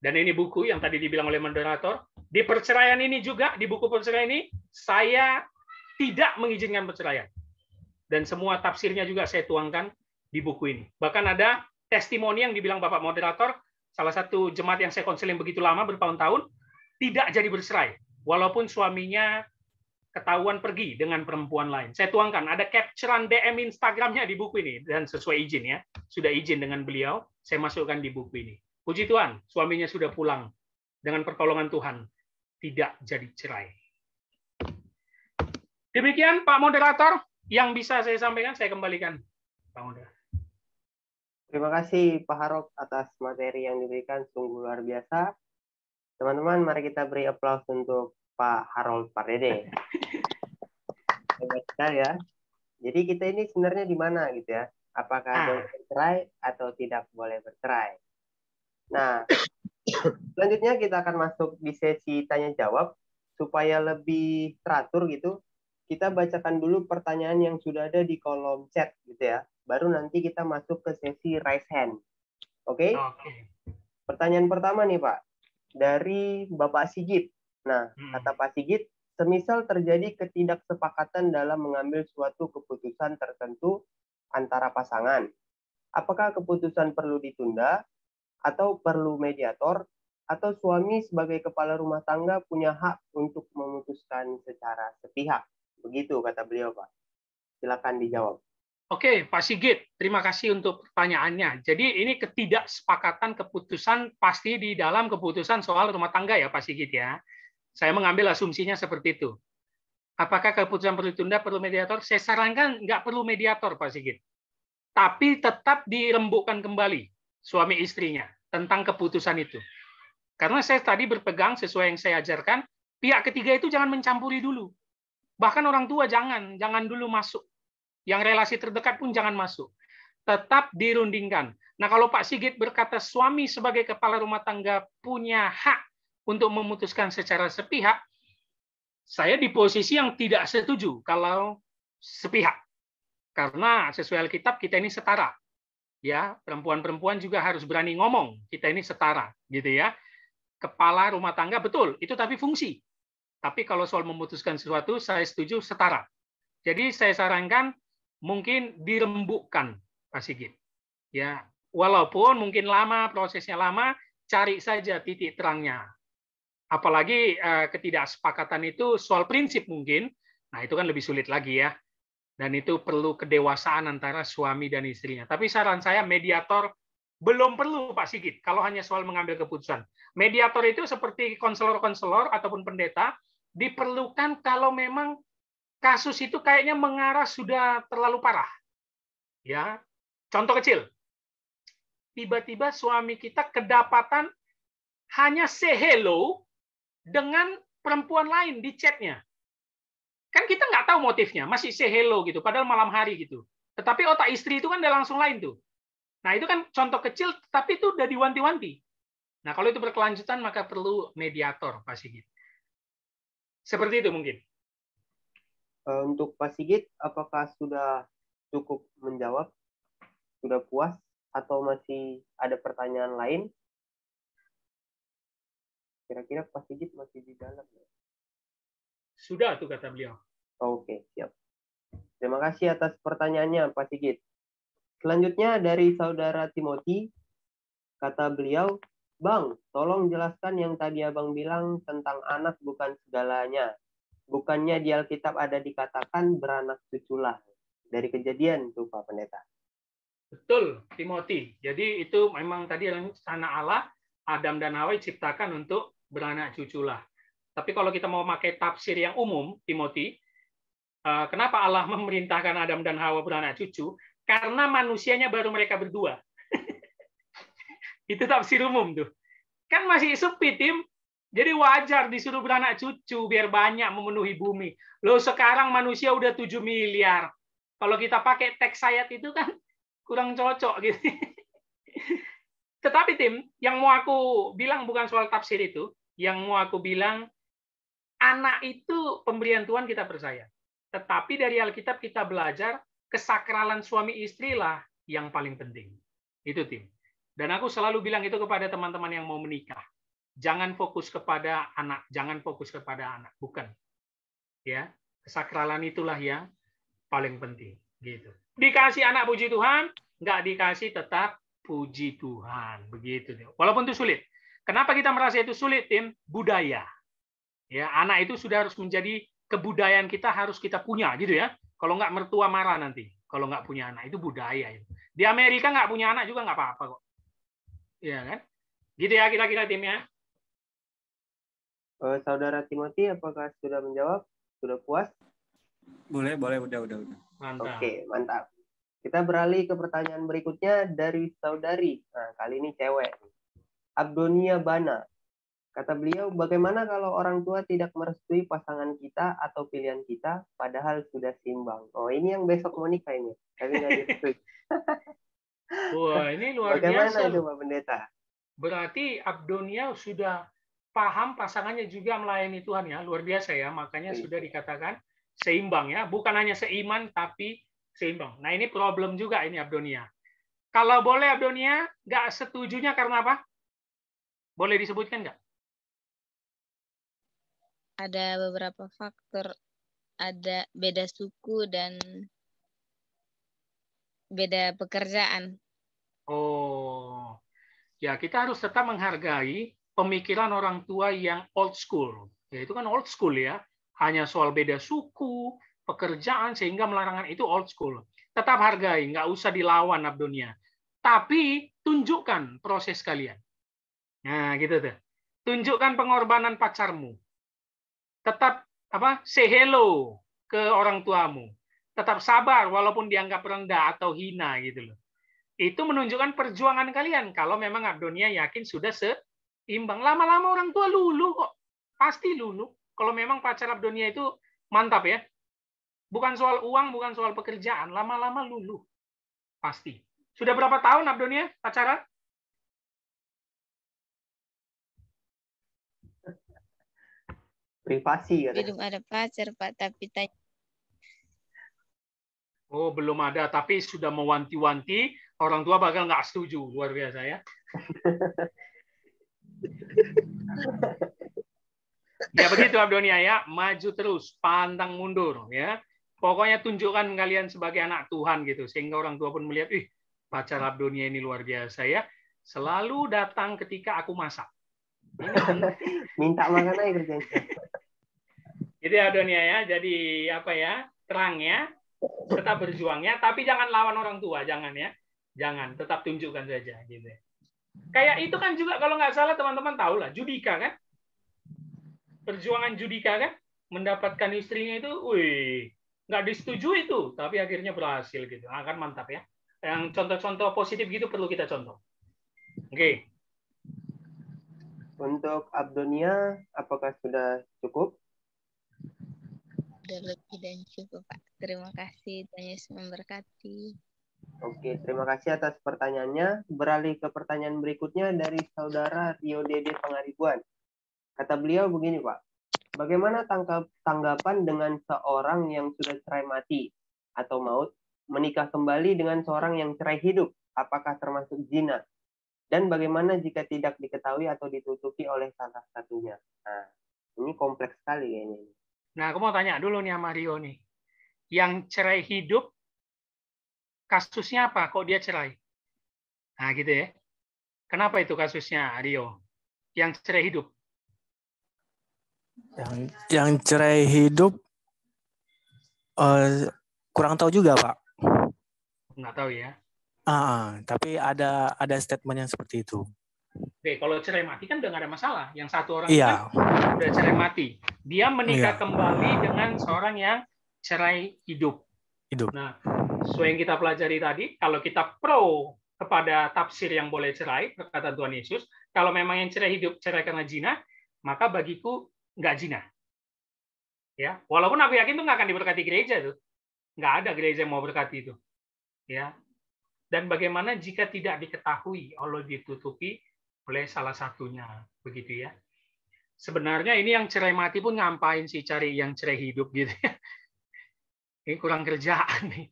Dan ini buku yang tadi dibilang oleh moderator, di perceraian ini juga, di buku perceraian ini, saya tidak mengizinkan perceraian dan semua tafsirnya juga saya tuangkan di buku ini. Bahkan ada testimoni yang dibilang Bapak moderator, salah satu jemaat yang saya konseling begitu lama bertahun-tahun tidak jadi berserai, walaupun suaminya ketahuan pergi dengan perempuan lain. Saya tuangkan ada capturean DM Instagramnya di buku ini dan sesuai izin ya, sudah izin dengan beliau, saya masukkan di buku ini. Puji Tuhan, suaminya sudah pulang dengan pertolongan Tuhan, tidak jadi cerai. Demikian Pak moderator, yang bisa saya sampaikan saya kembalikan, Bang Uda. Terima kasih Pak Harok atas materi yang diberikan sungguh luar biasa. Teman-teman, mari kita beri aplaus untuk Pak Harold Pardede. Hebat sekali ya. Jadi kita ini sebenarnya di mana gitu ya? Apakah ah. boleh bercerai atau tidak boleh bercerai? Nah, selanjutnya kita akan masuk di sesi tanya jawab supaya lebih teratur gitu kita bacakan dulu pertanyaan yang sudah ada di kolom chat gitu ya. Baru nanti kita masuk ke sesi raise hand. Oke? Okay? Okay. Pertanyaan pertama nih Pak, dari Bapak Sigit. Nah, hmm. kata Pak Sigit, semisal terjadi ketidaksepakatan dalam mengambil suatu keputusan tertentu antara pasangan, apakah keputusan perlu ditunda atau perlu mediator atau suami sebagai kepala rumah tangga punya hak untuk memutuskan secara sepihak? Begitu kata beliau, Pak. Silakan dijawab. Oke, Pak Sigit, terima kasih untuk pertanyaannya. Jadi ini ketidaksepakatan keputusan pasti di dalam keputusan soal rumah tangga ya Pak Sigit ya. Saya mengambil asumsinya seperti itu. Apakah keputusan perlu ditunda, perlu mediator? Saya sarankan nggak perlu mediator Pak Sigit. Tapi tetap dirembukkan kembali suami istrinya tentang keputusan itu. Karena saya tadi berpegang sesuai yang saya ajarkan, pihak ketiga itu jangan mencampuri dulu. Bahkan orang tua jangan, jangan dulu masuk. Yang relasi terdekat pun jangan masuk. Tetap dirundingkan. Nah kalau Pak Sigit berkata suami sebagai kepala rumah tangga punya hak untuk memutuskan secara sepihak, saya di posisi yang tidak setuju kalau sepihak. Karena sesuai Alkitab kita ini setara. Ya, perempuan-perempuan juga harus berani ngomong, kita ini setara, gitu ya. Kepala rumah tangga betul, itu tapi fungsi. Tapi kalau soal memutuskan sesuatu, saya setuju setara. Jadi saya sarankan mungkin dirembukkan Pak Sigit. Ya, walaupun mungkin lama prosesnya lama, cari saja titik terangnya. Apalagi eh, ketidaksepakatan itu soal prinsip mungkin. Nah, itu kan lebih sulit lagi ya. Dan itu perlu kedewasaan antara suami dan istrinya. Tapi saran saya mediator belum perlu Pak Sigit kalau hanya soal mengambil keputusan. Mediator itu seperti konselor-konselor ataupun pendeta diperlukan kalau memang kasus itu kayaknya mengarah sudah terlalu parah. Ya. Contoh kecil. Tiba-tiba suami kita kedapatan hanya say hello dengan perempuan lain di chatnya. Kan kita nggak tahu motifnya, masih say hello gitu, padahal malam hari gitu. Tetapi otak istri itu kan udah langsung lain tuh. Nah itu kan contoh kecil, tapi itu udah diwanti-wanti. Nah kalau itu berkelanjutan maka perlu mediator pasti gitu. Seperti itu mungkin. Eh, untuk Pak Sigit, apakah sudah cukup menjawab? Sudah puas atau masih ada pertanyaan lain? Kira-kira Pak Sigit masih di dalam ya? Sudah tuh kata beliau. Oke, siap. Terima kasih atas pertanyaannya Pak Sigit. Selanjutnya dari saudara Timothy, kata beliau, Bang, tolong jelaskan yang tadi abang bilang tentang anak bukan segalanya. Bukannya di Alkitab ada dikatakan beranak cuculah. Dari kejadian itu Pak Pendeta. Betul, Timothy. Jadi itu memang tadi yang sana Allah, Adam dan Hawa ciptakan untuk beranak cuculah. Tapi kalau kita mau pakai tafsir yang umum, Timothy, eh, kenapa Allah memerintahkan Adam dan Hawa beranak cucu? Karena manusianya baru mereka berdua. Itu tafsir umum tuh. Kan masih sepi tim. Jadi wajar disuruh beranak cucu biar banyak memenuhi bumi. Loh sekarang manusia udah 7 miliar. Kalau kita pakai teks ayat itu kan kurang cocok gitu. Tetapi tim, yang mau aku bilang bukan soal tafsir itu. Yang mau aku bilang, anak itu pemberian Tuhan kita percaya. Tetapi dari Alkitab kita belajar kesakralan suami istri lah yang paling penting. Itu tim. Dan aku selalu bilang itu kepada teman-teman yang mau menikah. Jangan fokus kepada anak, jangan fokus kepada anak, bukan. Ya, kesakralan itulah yang paling penting, gitu. Dikasih anak puji Tuhan, nggak dikasih tetap puji Tuhan, begitu Walaupun itu sulit. Kenapa kita merasa itu sulit, Tim? Budaya. Ya, anak itu sudah harus menjadi kebudayaan kita harus kita punya, gitu ya. Kalau nggak mertua marah nanti, kalau nggak punya anak itu budaya. Di Amerika nggak punya anak juga nggak apa-apa kok ya kan? Gitu ya kira-kira timnya. Uh, saudara Timothy, apakah sudah menjawab? Sudah puas? Boleh, boleh, udah, udah, udah. Mantap. Oke, mantap. Kita beralih ke pertanyaan berikutnya dari saudari. Nah, kali ini cewek. Abdonia Bana. Kata beliau, bagaimana kalau orang tua tidak merestui pasangan kita atau pilihan kita, padahal sudah simbang. Oh, ini yang besok mau nikah ini. Tapi nggak Wah, ini luar Bagaimana biasa. Bagaimana Pak Pendeta? Berarti Abdonia sudah paham pasangannya juga melayani Tuhan ya. Luar biasa ya. Makanya iya. sudah dikatakan seimbang ya. Bukan hanya seiman tapi seimbang. Nah ini problem juga ini Abdonia. Kalau boleh Abdonia, nggak setujunya karena apa? Boleh disebutkan nggak? Ada beberapa faktor. Ada beda suku dan beda pekerjaan. Oh, ya kita harus tetap menghargai pemikiran orang tua yang old school. Ya itu kan old school ya, hanya soal beda suku, pekerjaan sehingga melarangan itu old school. Tetap hargai, nggak usah dilawan abdonia Tapi tunjukkan proses kalian. Nah, gitu tuh. Tunjukkan pengorbanan pacarmu. Tetap apa? Say hello ke orang tuamu. Tetap sabar walaupun dianggap rendah atau hina gitu loh itu menunjukkan perjuangan kalian. Kalau memang Abdonia yakin sudah seimbang. Lama-lama orang tua lulu kok. Pasti lulu. Kalau memang pacar Abdonia itu mantap ya. Bukan soal uang, bukan soal pekerjaan. Lama-lama lulu. Pasti. Sudah berapa tahun Abdonia pacaran? Privasi. ya Belum ada pacar, Pak. Tapi tanya. Oh, belum ada. Tapi sudah mewanti-wanti orang tua bakal nggak setuju luar biasa ya ya begitu Abdonia ya maju terus pantang mundur ya pokoknya tunjukkan kalian sebagai anak Tuhan gitu sehingga orang tua pun melihat ih pacar Abdonia ini luar biasa ya selalu datang ketika aku masak minta makan aja kerja jadi gitu ya, Abdonia ya jadi apa ya terang ya tetap berjuangnya tapi jangan lawan orang tua jangan ya Jangan, tetap tunjukkan saja. Gitu. Ya. Kayak itu kan juga kalau nggak salah teman-teman tahu lah, Judika kan? Perjuangan Judika kan? Mendapatkan istrinya itu, wih, nggak disetujui itu, tapi akhirnya berhasil gitu. akan ah, mantap ya. Yang contoh-contoh positif gitu perlu kita contoh. Oke. Okay. Untuk Abdonia, apakah sudah cukup? Sudah lebih dan cukup, Pak. Terima kasih. tanya memberkati. Oke, terima kasih atas pertanyaannya. Beralih ke pertanyaan berikutnya dari saudara Rio Dede Pengaribuan. Kata beliau begini, Pak. Bagaimana tanggap, tanggapan dengan seorang yang sudah cerai mati atau maut menikah kembali dengan seorang yang cerai hidup? Apakah termasuk zina? Dan bagaimana jika tidak diketahui atau ditutupi oleh salah satunya? Nah, ini kompleks sekali kayaknya. Nah, aku mau tanya dulu nih sama Rio nih. Yang cerai hidup kasusnya apa kok dia cerai? Nah, gitu ya. Kenapa itu kasusnya, Rio? Yang cerai hidup. Yang yang cerai hidup uh, kurang tahu juga, Pak. Nggak tahu ya. Ah, ah, tapi ada ada statement yang seperti itu. Oke, kalau cerai mati kan udah nggak ada masalah. Yang satu orang iya. kan udah cerai mati. Dia menikah iya. kembali dengan seorang yang cerai hidup. Hidup. Nah, sesuai yang kita pelajari tadi, kalau kita pro kepada tafsir yang boleh cerai, kata Tuhan Yesus, kalau memang yang cerai hidup cerai karena jina, maka bagiku nggak jina, Ya, walaupun aku yakin itu nggak akan diberkati gereja tuh, nggak ada gereja yang mau berkati itu. Ya, dan bagaimana jika tidak diketahui Allah ditutupi oleh salah satunya, begitu ya. Sebenarnya ini yang cerai mati pun ngampain sih cari yang cerai hidup gitu ya. Ini kurang kerjaan nih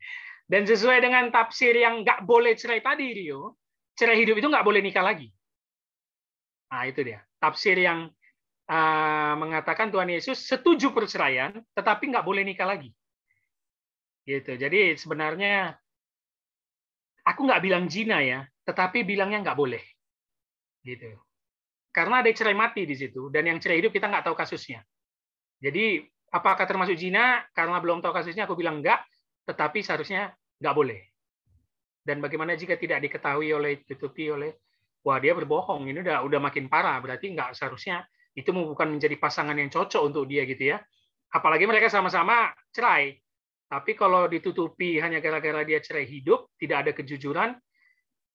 dan sesuai dengan tafsir yang nggak boleh cerai tadi, Rio, cerai hidup itu nggak boleh nikah lagi. Nah, itu dia. Tafsir yang uh, mengatakan Tuhan Yesus setuju perceraian, tetapi nggak boleh nikah lagi. Gitu. Jadi sebenarnya aku nggak bilang jina ya, tetapi bilangnya nggak boleh. Gitu. Karena ada cerai mati di situ, dan yang cerai hidup kita nggak tahu kasusnya. Jadi apakah termasuk jina? Karena belum tahu kasusnya, aku bilang enggak. Tetapi seharusnya Nggak boleh. Dan bagaimana jika tidak diketahui oleh tutupi oleh wah dia berbohong ini udah udah makin parah berarti nggak seharusnya itu bukan menjadi pasangan yang cocok untuk dia gitu ya apalagi mereka sama-sama cerai tapi kalau ditutupi hanya gara-gara dia cerai hidup tidak ada kejujuran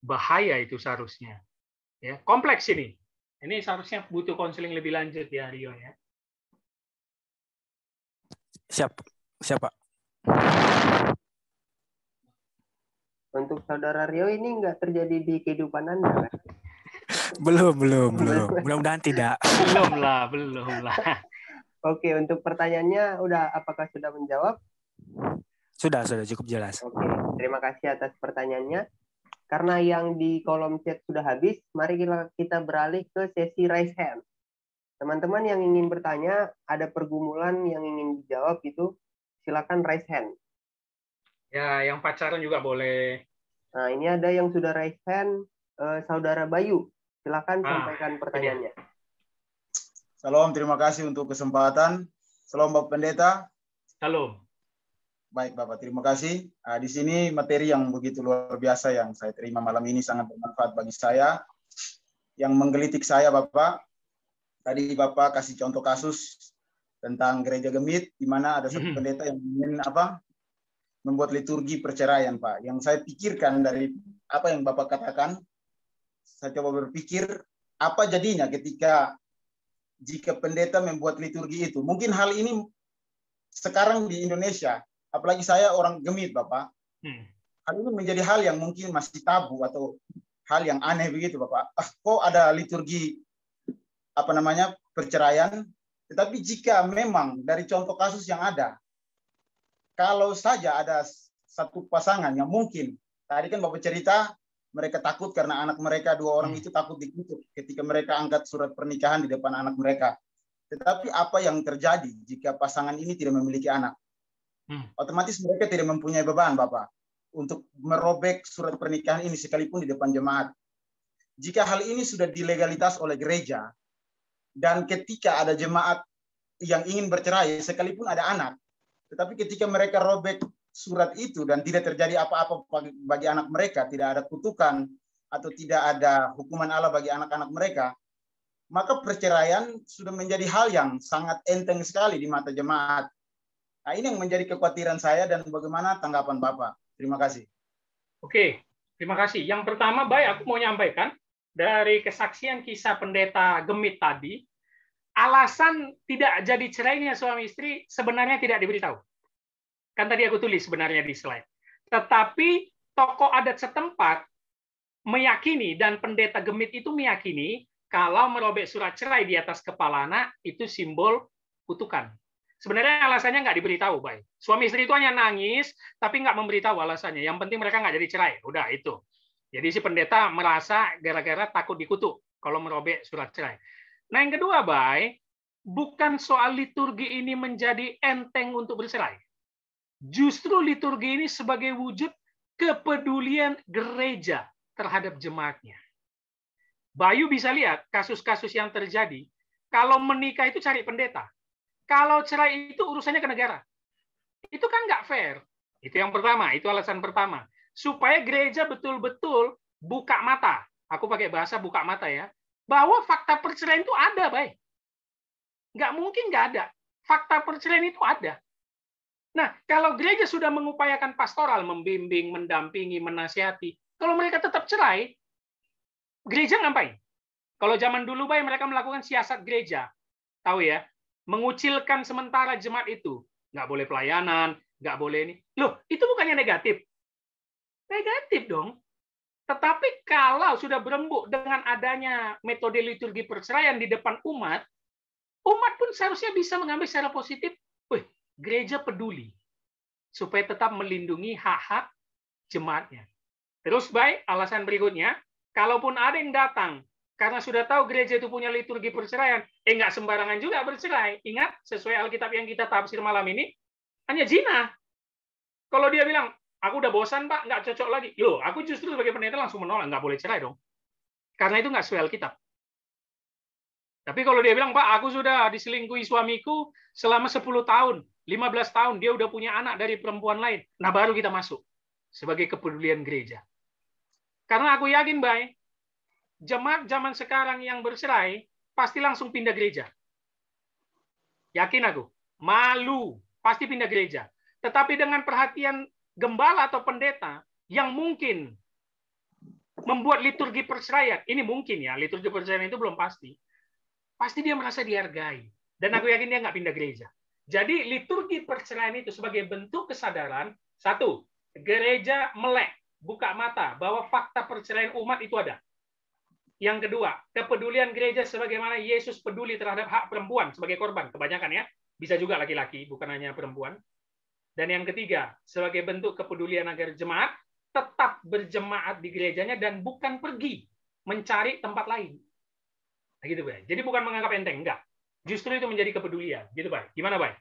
bahaya itu seharusnya ya kompleks ini ini seharusnya butuh konseling lebih lanjut ya Rio ya siap siap pak untuk saudara Rio ini nggak terjadi di kehidupan Anda kan? belum, belum, belum. Mudah-mudahan tidak. belum lah, belum lah. Oke, untuk pertanyaannya udah apakah sudah menjawab? Sudah, sudah cukup jelas. Oke, terima kasih atas pertanyaannya. Karena yang di kolom chat sudah habis, mari kita beralih ke sesi raise hand. Teman-teman yang ingin bertanya, ada pergumulan yang ingin dijawab itu, silakan raise hand. Ya, yang pacaran juga boleh. Nah, ini ada yang sudah raise hand, eh, saudara Bayu. Silakan ah, sampaikan pertanyaannya. Iya. Salam, terima kasih untuk kesempatan. Salam Bapak Pendeta. Salam. Baik Bapak, terima kasih. Nah, di sini materi yang begitu luar biasa yang saya terima malam ini sangat bermanfaat bagi saya. Yang menggelitik saya Bapak, tadi Bapak kasih contoh kasus tentang gereja Gemit, di mana ada satu mm-hmm. pendeta yang ingin apa membuat liturgi perceraian, Pak. Yang saya pikirkan dari apa yang Bapak katakan, saya coba berpikir apa jadinya ketika jika pendeta membuat liturgi itu. Mungkin hal ini sekarang di Indonesia, apalagi saya orang gemit, Bapak. Hmm. Hal ini menjadi hal yang mungkin masih tabu atau hal yang aneh begitu, Bapak. Ah, kok ada liturgi apa namanya perceraian? Tetapi jika memang dari contoh kasus yang ada, kalau saja ada satu pasangan yang mungkin tadi kan Bapak cerita mereka takut karena anak mereka dua orang hmm. itu takut dikutuk ketika mereka angkat surat pernikahan di depan anak mereka. Tetapi apa yang terjadi jika pasangan ini tidak memiliki anak? Hmm. Otomatis mereka tidak mempunyai beban, Bapak, untuk merobek surat pernikahan ini sekalipun di depan jemaat. Jika hal ini sudah dilegalitas oleh gereja dan ketika ada jemaat yang ingin bercerai sekalipun ada anak, tetapi ketika mereka robek surat itu dan tidak terjadi apa-apa bagi anak mereka, tidak ada kutukan atau tidak ada hukuman Allah bagi anak-anak mereka, maka perceraian sudah menjadi hal yang sangat enteng sekali di mata jemaat. Nah, ini yang menjadi kekhawatiran saya dan bagaimana tanggapan Bapak. Terima kasih. Oke, terima kasih. Yang pertama, baik, aku mau nyampaikan dari kesaksian kisah pendeta Gemit tadi, alasan tidak jadi cerainya suami istri sebenarnya tidak diberitahu. Kan tadi aku tulis sebenarnya di slide. Tetapi toko adat setempat meyakini dan pendeta gemit itu meyakini kalau merobek surat cerai di atas kepala anak itu simbol kutukan. Sebenarnya alasannya nggak diberitahu, baik. Suami istri itu hanya nangis, tapi nggak memberitahu alasannya. Yang penting mereka nggak jadi cerai. Udah itu. Jadi si pendeta merasa gara-gara takut dikutuk kalau merobek surat cerai. Nah yang kedua, Bay, bukan soal liturgi ini menjadi enteng untuk bercerai. Justru liturgi ini sebagai wujud kepedulian gereja terhadap jemaatnya. Bayu bisa lihat kasus-kasus yang terjadi. Kalau menikah itu cari pendeta. Kalau cerai itu urusannya ke negara. Itu kan nggak fair. Itu yang pertama. Itu alasan pertama. Supaya gereja betul-betul buka mata. Aku pakai bahasa buka mata ya bahwa fakta perceraian itu ada, baik. Nggak mungkin nggak ada. Fakta perceraian itu ada. Nah, kalau gereja sudah mengupayakan pastoral, membimbing, mendampingi, menasihati, kalau mereka tetap cerai, gereja ngapain? Kalau zaman dulu, baik mereka melakukan siasat gereja. Tahu ya, mengucilkan sementara jemaat itu. Nggak boleh pelayanan, nggak boleh ini. Loh, itu bukannya negatif. Negatif dong. Tetapi kalau sudah berembuk dengan adanya metode liturgi perceraian di depan umat, umat pun seharusnya bisa mengambil secara positif, wih, gereja peduli supaya tetap melindungi hak-hak jemaatnya. Terus baik, alasan berikutnya, kalaupun ada yang datang karena sudah tahu gereja itu punya liturgi perceraian, eh nggak sembarangan juga bercerai. Ingat, sesuai Alkitab yang kita tafsir malam ini, hanya zina. Kalau dia bilang, Aku udah bosan, Pak, nggak cocok lagi. Loh, aku justru sebagai pendeta langsung menolak, nggak boleh cerai dong. Karena itu nggak sesuai Alkitab. Tapi kalau dia bilang, Pak, aku sudah diselingkuhi suamiku selama 10 tahun, 15 tahun, dia udah punya anak dari perempuan lain. Nah, baru kita masuk sebagai kepedulian gereja. Karena aku yakin, baik, jemaat zaman sekarang yang bercerai pasti langsung pindah gereja. Yakin aku. Malu. Pasti pindah gereja. Tetapi dengan perhatian gembala atau pendeta yang mungkin membuat liturgi perceraian, ini mungkin ya, liturgi perceraian itu belum pasti, pasti dia merasa dihargai. Dan aku yakin dia nggak pindah gereja. Jadi liturgi perceraian itu sebagai bentuk kesadaran, satu, gereja melek, buka mata, bahwa fakta perceraian umat itu ada. Yang kedua, kepedulian gereja sebagaimana Yesus peduli terhadap hak perempuan sebagai korban. Kebanyakan ya, bisa juga laki-laki, bukan hanya perempuan. Dan yang ketiga, sebagai bentuk kepedulian agar jemaat tetap berjemaat di gerejanya dan bukan pergi mencari tempat lain. Nah, gitu, Pak. Jadi bukan menganggap enteng, enggak. Justru itu menjadi kepedulian, gitu, Pak. Gimana, Pak?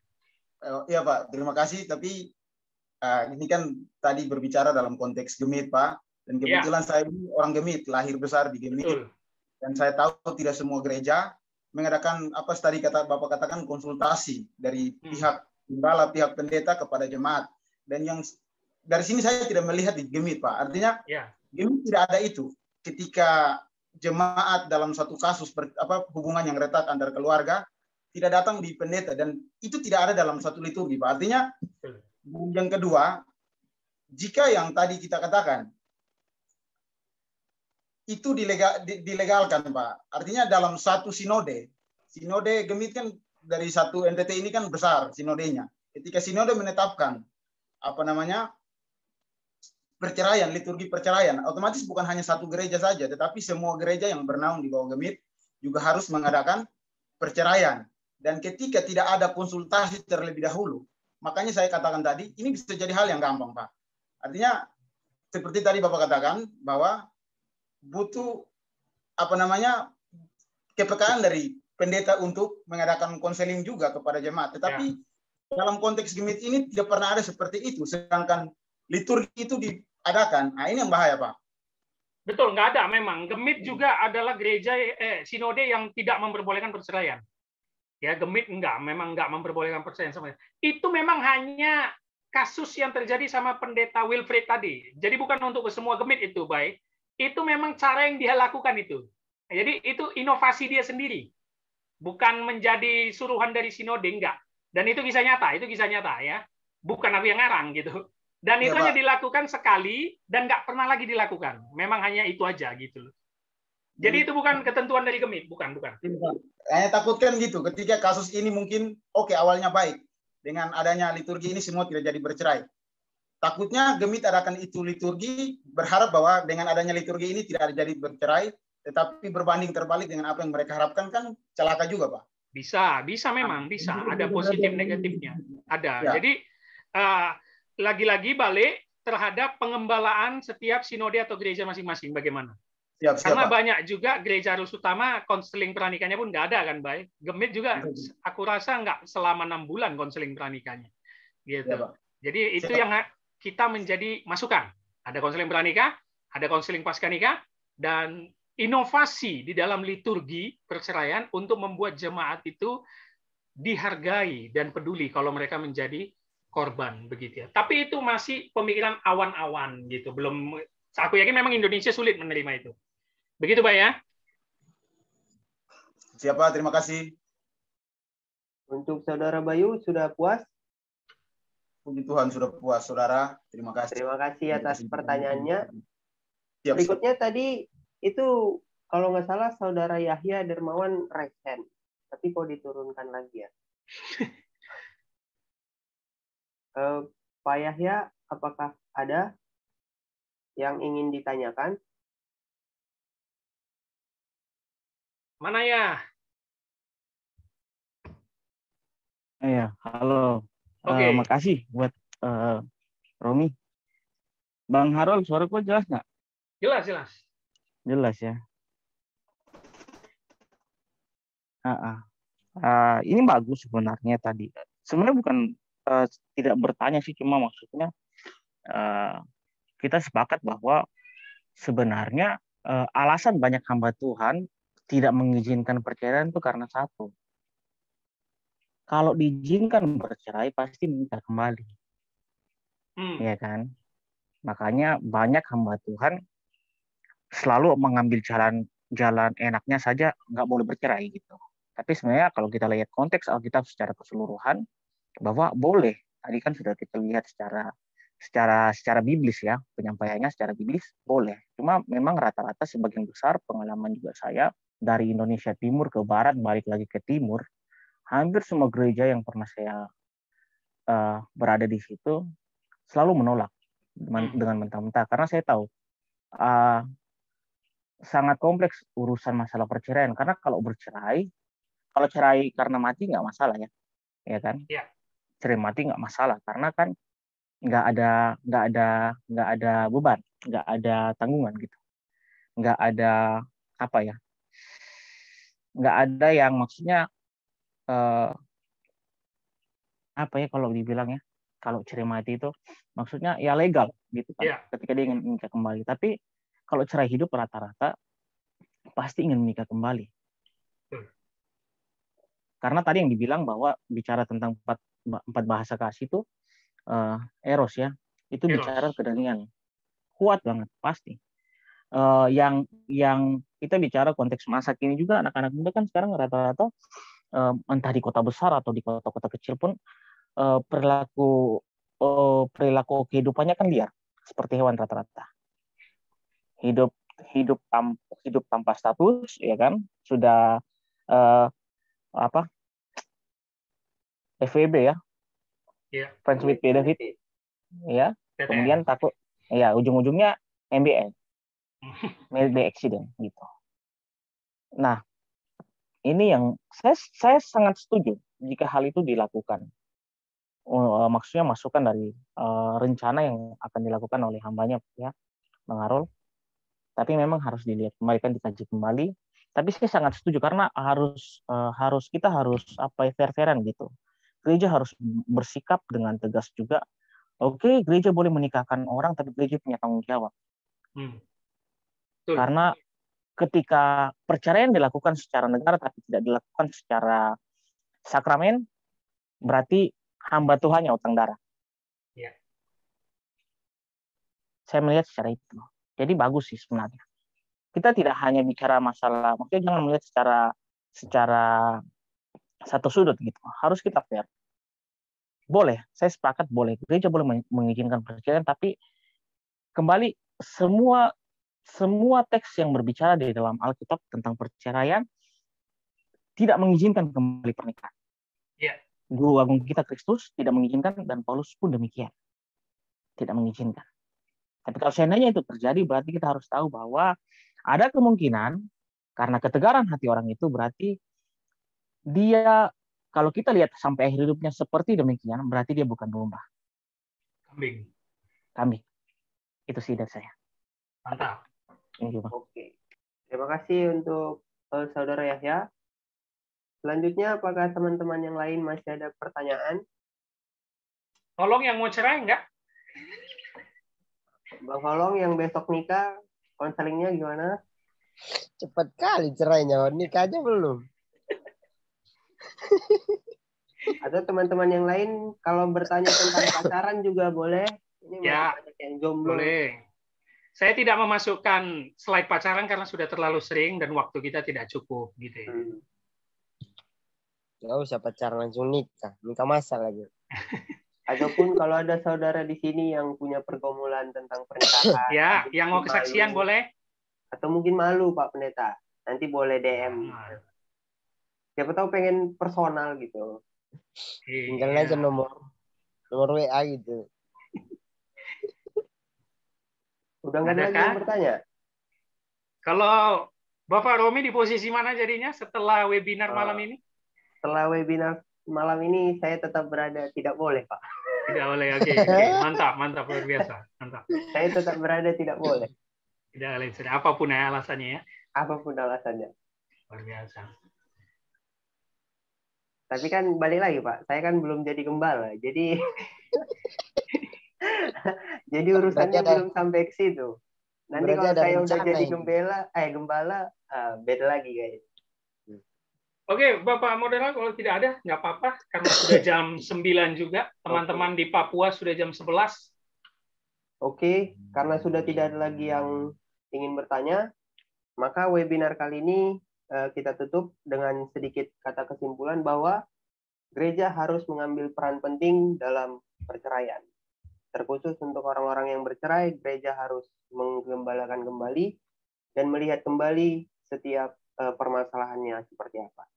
Eh, iya, Pak. Terima kasih, tapi uh, ini kan tadi berbicara dalam konteks Gemit, Pak. Dan iya. kebetulan ya. saya ini orang Gemit, lahir besar di Gemit. Betul. Dan saya tahu tidak semua gereja mengadakan apa tadi kata Bapak katakan konsultasi dari hmm. pihak kendala pihak pendeta kepada jemaat. Dan yang dari sini saya tidak melihat di Gemit, Pak. Artinya ya. Gemit tidak ada itu. Ketika jemaat dalam satu kasus ber, apa hubungan yang retak antar keluarga tidak datang di pendeta dan itu tidak ada dalam satu liturgi, Pak. Artinya yang kedua, jika yang tadi kita katakan itu dilegal, dilegalkan, Pak. Artinya dalam satu sinode, sinode Gemit kan dari satu NTT ini kan besar sinodenya. Ketika sinode menetapkan apa namanya perceraian, liturgi perceraian, otomatis bukan hanya satu gereja saja, tetapi semua gereja yang bernaung di bawah Gemit juga harus mengadakan perceraian. Dan ketika tidak ada konsultasi terlebih dahulu, makanya saya katakan tadi, ini bisa jadi hal yang gampang, Pak. Artinya seperti tadi Bapak katakan bahwa butuh apa namanya kepekaan dari pendeta untuk mengadakan konseling juga kepada jemaat. Tetapi ya. dalam konteks gemit ini tidak pernah ada seperti itu. Sedangkan liturgi itu diadakan. Nah, ini yang bahaya, Pak. Betul, nggak ada memang. Gemit juga adalah gereja eh, sinode yang tidak memperbolehkan perceraian. Ya, gemit enggak, memang enggak memperbolehkan perceraian sama. Itu memang hanya kasus yang terjadi sama pendeta Wilfred tadi. Jadi bukan untuk semua gemit itu, baik. Itu memang cara yang dia lakukan itu. Jadi itu inovasi dia sendiri bukan menjadi suruhan dari sinode enggak. Dan itu kisah nyata, itu kisah nyata ya. Bukan aku yang ngarang gitu. Dan ya, itu hanya dilakukan sekali dan enggak pernah lagi dilakukan. Memang hanya itu aja gitu loh. Jadi itu bukan ketentuan dari kemit, bukan, bukan. Hanya takutkan gitu. Ketika kasus ini mungkin oke okay, awalnya baik, dengan adanya liturgi ini semua tidak jadi bercerai. Takutnya gemit adakan itu liturgi berharap bahwa dengan adanya liturgi ini tidak ada jadi bercerai tetapi berbanding terbalik dengan apa yang mereka harapkan kan celaka juga pak bisa bisa memang bisa ada positif negatifnya ada ya. jadi lagi eh, lagi-lagi balik terhadap pengembalaan setiap sinode atau gereja masing-masing bagaimana siap, siap, karena pak. banyak juga gereja harus utama konseling pernikahannya pun nggak ada kan baik gemit juga aku rasa nggak selama enam bulan konseling pernikahannya gitu Siap, jadi itu yang kita menjadi masukan ada konseling pernikah ada konseling pasca nikah dan inovasi di dalam liturgi perceraian untuk membuat jemaat itu dihargai dan peduli kalau mereka menjadi korban begitu ya. Tapi itu masih pemikiran awan-awan gitu. Belum aku yakin memang Indonesia sulit menerima itu. Begitu Pak ya. Siapa? Terima kasih. Untuk Saudara Bayu sudah puas? Puji Tuhan sudah puas, Saudara. Terima kasih. Terima kasih atas pertanyaannya. Berikutnya tadi itu kalau nggak salah saudara Yahya Dermawan right hand. Tapi kok diturunkan lagi ya. eh, Pak Yahya, apakah ada yang ingin ditanyakan? Mana ya? Ya, halo. Eh, okay. Uh, makasih buat uh, Romi. Bang Harol, suara gue jelas nggak? Jelas, jelas. Jelas ya. Ah, ah. Ah, ini bagus sebenarnya tadi. Sebenarnya bukan uh, tidak bertanya sih, cuma maksudnya uh, kita sepakat bahwa sebenarnya uh, alasan banyak hamba Tuhan tidak mengizinkan perceraian itu karena satu. Kalau diizinkan bercerai pasti minta kembali. Hmm. Ya kan? Makanya banyak hamba Tuhan selalu mengambil jalan jalan enaknya saja nggak boleh bercerai gitu. Tapi sebenarnya kalau kita lihat konteks Alkitab secara keseluruhan bahwa boleh. Tadi kan sudah kita lihat secara secara secara biblis ya penyampaiannya secara biblis boleh. Cuma memang rata-rata sebagian besar pengalaman juga saya dari Indonesia Timur ke Barat balik lagi ke Timur hampir semua gereja yang pernah saya uh, berada di situ selalu menolak hmm. dengan mentah-mentah karena saya tahu uh, sangat kompleks urusan masalah perceraian karena kalau bercerai kalau cerai karena mati nggak masalah ya ya kan ya. cerai mati nggak masalah karena kan nggak ada nggak ada nggak ada beban nggak ada tanggungan gitu nggak ada apa ya nggak ada yang maksudnya eh, apa ya kalau dibilang ya kalau cerai mati itu maksudnya ya legal gitu kan ya. ketika dia ingin kembali tapi kalau cerai hidup rata-rata pasti ingin menikah kembali. Hmm. Karena tadi yang dibilang bahwa bicara tentang empat, empat bahasa kasih itu uh, eros ya, itu eros. bicara yang kuat banget pasti. Uh, yang yang kita bicara konteks masa kini juga anak-anak muda kan sekarang rata-rata uh, entah di kota besar atau di kota-kota kecil pun uh, perilaku uh, perilaku kehidupannya kan liar seperti hewan rata-rata hidup hidup tanpa hidup tanpa status ya kan sudah uh, apa FWB ya yeah. friends with benefit ya yeah. kemudian takut ya ujung-ujungnya MBN married by accident gitu nah ini yang saya saya sangat setuju jika hal itu dilakukan maksudnya masukan dari uh, rencana yang akan dilakukan oleh hambanya ya Bang Arul tapi memang harus dilihat kembali kan dikaji kembali tapi saya sangat setuju karena harus uh, harus kita harus apa ya fair-fairan gitu gereja harus bersikap dengan tegas juga oke okay, gereja boleh menikahkan orang tapi gereja punya tanggung jawab hmm. karena ketika perceraian dilakukan secara negara tapi tidak dilakukan secara sakramen berarti hamba Tuhan yang utang darah. Ya. Saya melihat secara itu. Jadi bagus sih sebenarnya. Kita tidak hanya bicara masalah, maksudnya jangan melihat secara secara satu sudut gitu. Harus kita fair. Boleh, saya sepakat boleh. Gereja boleh mengizinkan perceraian, tapi kembali semua semua teks yang berbicara di dalam Alkitab tentang perceraian tidak mengizinkan kembali pernikahan. Yeah. Guru agung kita Kristus tidak mengizinkan dan Paulus pun demikian. Tidak mengizinkan. Tapi kalau seandainya itu terjadi, berarti kita harus tahu bahwa ada kemungkinan karena ketegaran hati orang itu berarti dia kalau kita lihat sampai akhir hidupnya seperti demikian, berarti dia bukan domba. Kambing. Kambing. Itu sih dari saya. Mantap. Oke. Terima kasih untuk eh, saudara Yahya. Selanjutnya, apakah teman-teman yang lain masih ada pertanyaan? Tolong yang mau cerai enggak? Bang Holong yang besok nikah konselingnya gimana? Cepat kali cerainya, nikah aja belum. Atau teman-teman yang lain kalau bertanya tentang pacaran juga boleh. Ini ya, yang jomblo. Boleh. Saya tidak memasukkan slide pacaran karena sudah terlalu sering dan waktu kita tidak cukup gitu ya. Hmm. Gak usah pacaran langsung nikah, nikah masa lagi. Ataupun kalau ada saudara di sini yang punya pergumulan tentang pernikahan. ya, yang mau kesaksian malu. boleh. Atau mungkin malu Pak Pendeta. Nanti boleh DM. Ah. Siapa tahu pengen personal gitu. Iya. Tinggal aja nomor nomor WA gitu. Udah nggak ada lagi yang bertanya? Kalau Bapak Romi di posisi mana jadinya setelah webinar uh, malam ini? Setelah webinar malam ini saya tetap berada tidak boleh pak tidak boleh oke okay, okay. mantap mantap luar biasa mantap saya tetap berada tidak boleh tidak boleh apapun ya alasannya ya apapun alasannya luar biasa tapi kan balik lagi pak saya kan belum jadi gembala jadi jadi urusannya ada, belum sampai ke situ nanti kalau saya udah jadi eh, gembala eh gembala uh, beda lagi guys Oke, okay, Bapak Moderator kalau tidak ada nggak apa-apa karena sudah jam 9 juga. Teman-teman di Papua sudah jam 11. Oke, okay, karena sudah tidak ada lagi yang ingin bertanya, maka webinar kali ini eh, kita tutup dengan sedikit kata kesimpulan bahwa gereja harus mengambil peran penting dalam perceraian. Terkhusus untuk orang-orang yang bercerai, gereja harus menggembalakan kembali dan melihat kembali setiap eh, permasalahannya seperti apa.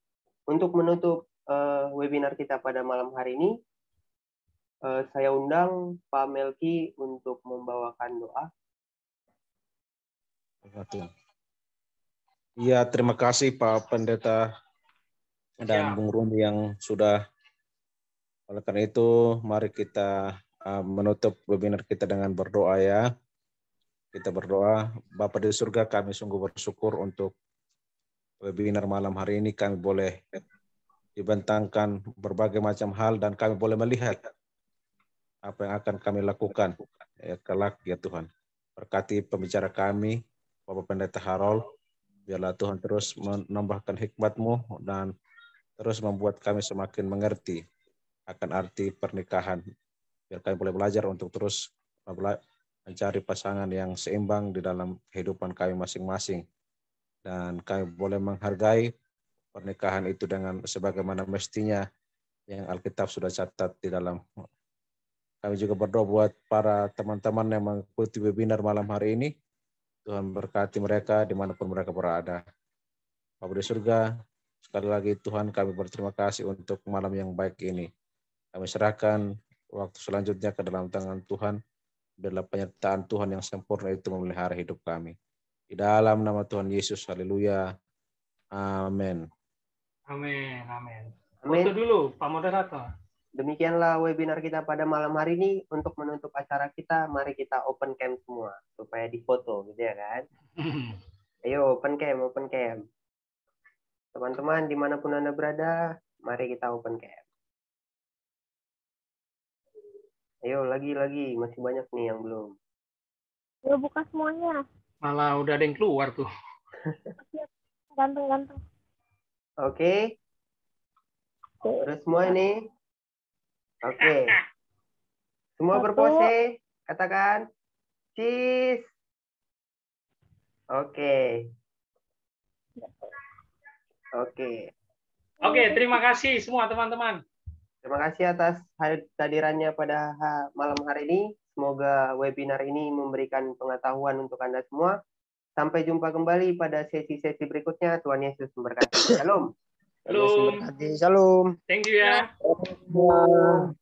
Untuk menutup uh, webinar kita pada malam hari ini, uh, saya undang Pak Melki untuk membawakan doa. Ya, terima kasih Pak Pendeta dan ya. Bung Rum yang sudah. Oleh karena itu, mari kita eh, menutup webinar kita dengan berdoa ya. Kita berdoa, Bapak di surga kami sungguh bersyukur untuk webinar malam hari ini kami boleh dibentangkan berbagai macam hal dan kami boleh melihat apa yang akan kami lakukan ya, kelak ya Tuhan. Berkati pembicara kami, Bapak Pendeta Harol, biarlah Tuhan terus menambahkan hikmatmu dan terus membuat kami semakin mengerti akan arti pernikahan. Biar kami boleh belajar untuk terus mencari pasangan yang seimbang di dalam kehidupan kami masing-masing dan kami boleh menghargai pernikahan itu dengan sebagaimana mestinya yang Alkitab sudah catat di dalam. Kami juga berdoa buat para teman-teman yang mengikuti webinar malam hari ini. Tuhan berkati mereka dimanapun mereka berada. Bapak di surga, sekali lagi Tuhan kami berterima kasih untuk malam yang baik ini. Kami serahkan waktu selanjutnya ke dalam tangan Tuhan. Dalam penyertaan Tuhan yang sempurna itu memelihara hidup kami. Di dalam nama Tuhan Yesus, haleluya. Amin. Amin, amin. amin. Untuk dulu, Pak Moderator. Demikianlah webinar kita pada malam hari ini. Untuk menutup acara kita, mari kita open cam semua. Supaya difoto, gitu ya kan? Ayo, open cam, open cam. Teman-teman, dimanapun Anda berada, mari kita open cam. Ayo, lagi-lagi. Masih banyak nih yang belum. Ayo, buka semuanya. Malah udah ada yang keluar tuh. Gantung-gantung. Oke. Okay. Terus semua ini. Oke. Okay. Semua berpose. Katakan. Cheese. Oke. Okay. Oke. Okay. Oke, okay, terima kasih semua teman-teman. Terima kasih atas hadirannya pada malam hari ini. Semoga webinar ini memberikan pengetahuan untuk Anda semua. Sampai jumpa kembali pada sesi-sesi berikutnya. Tuhan Yesus memberkati. Shalom. Shalom. Shalom. Thank you ya.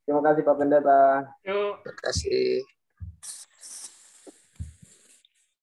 Terima kasih Pak Pendeta. Terima kasih.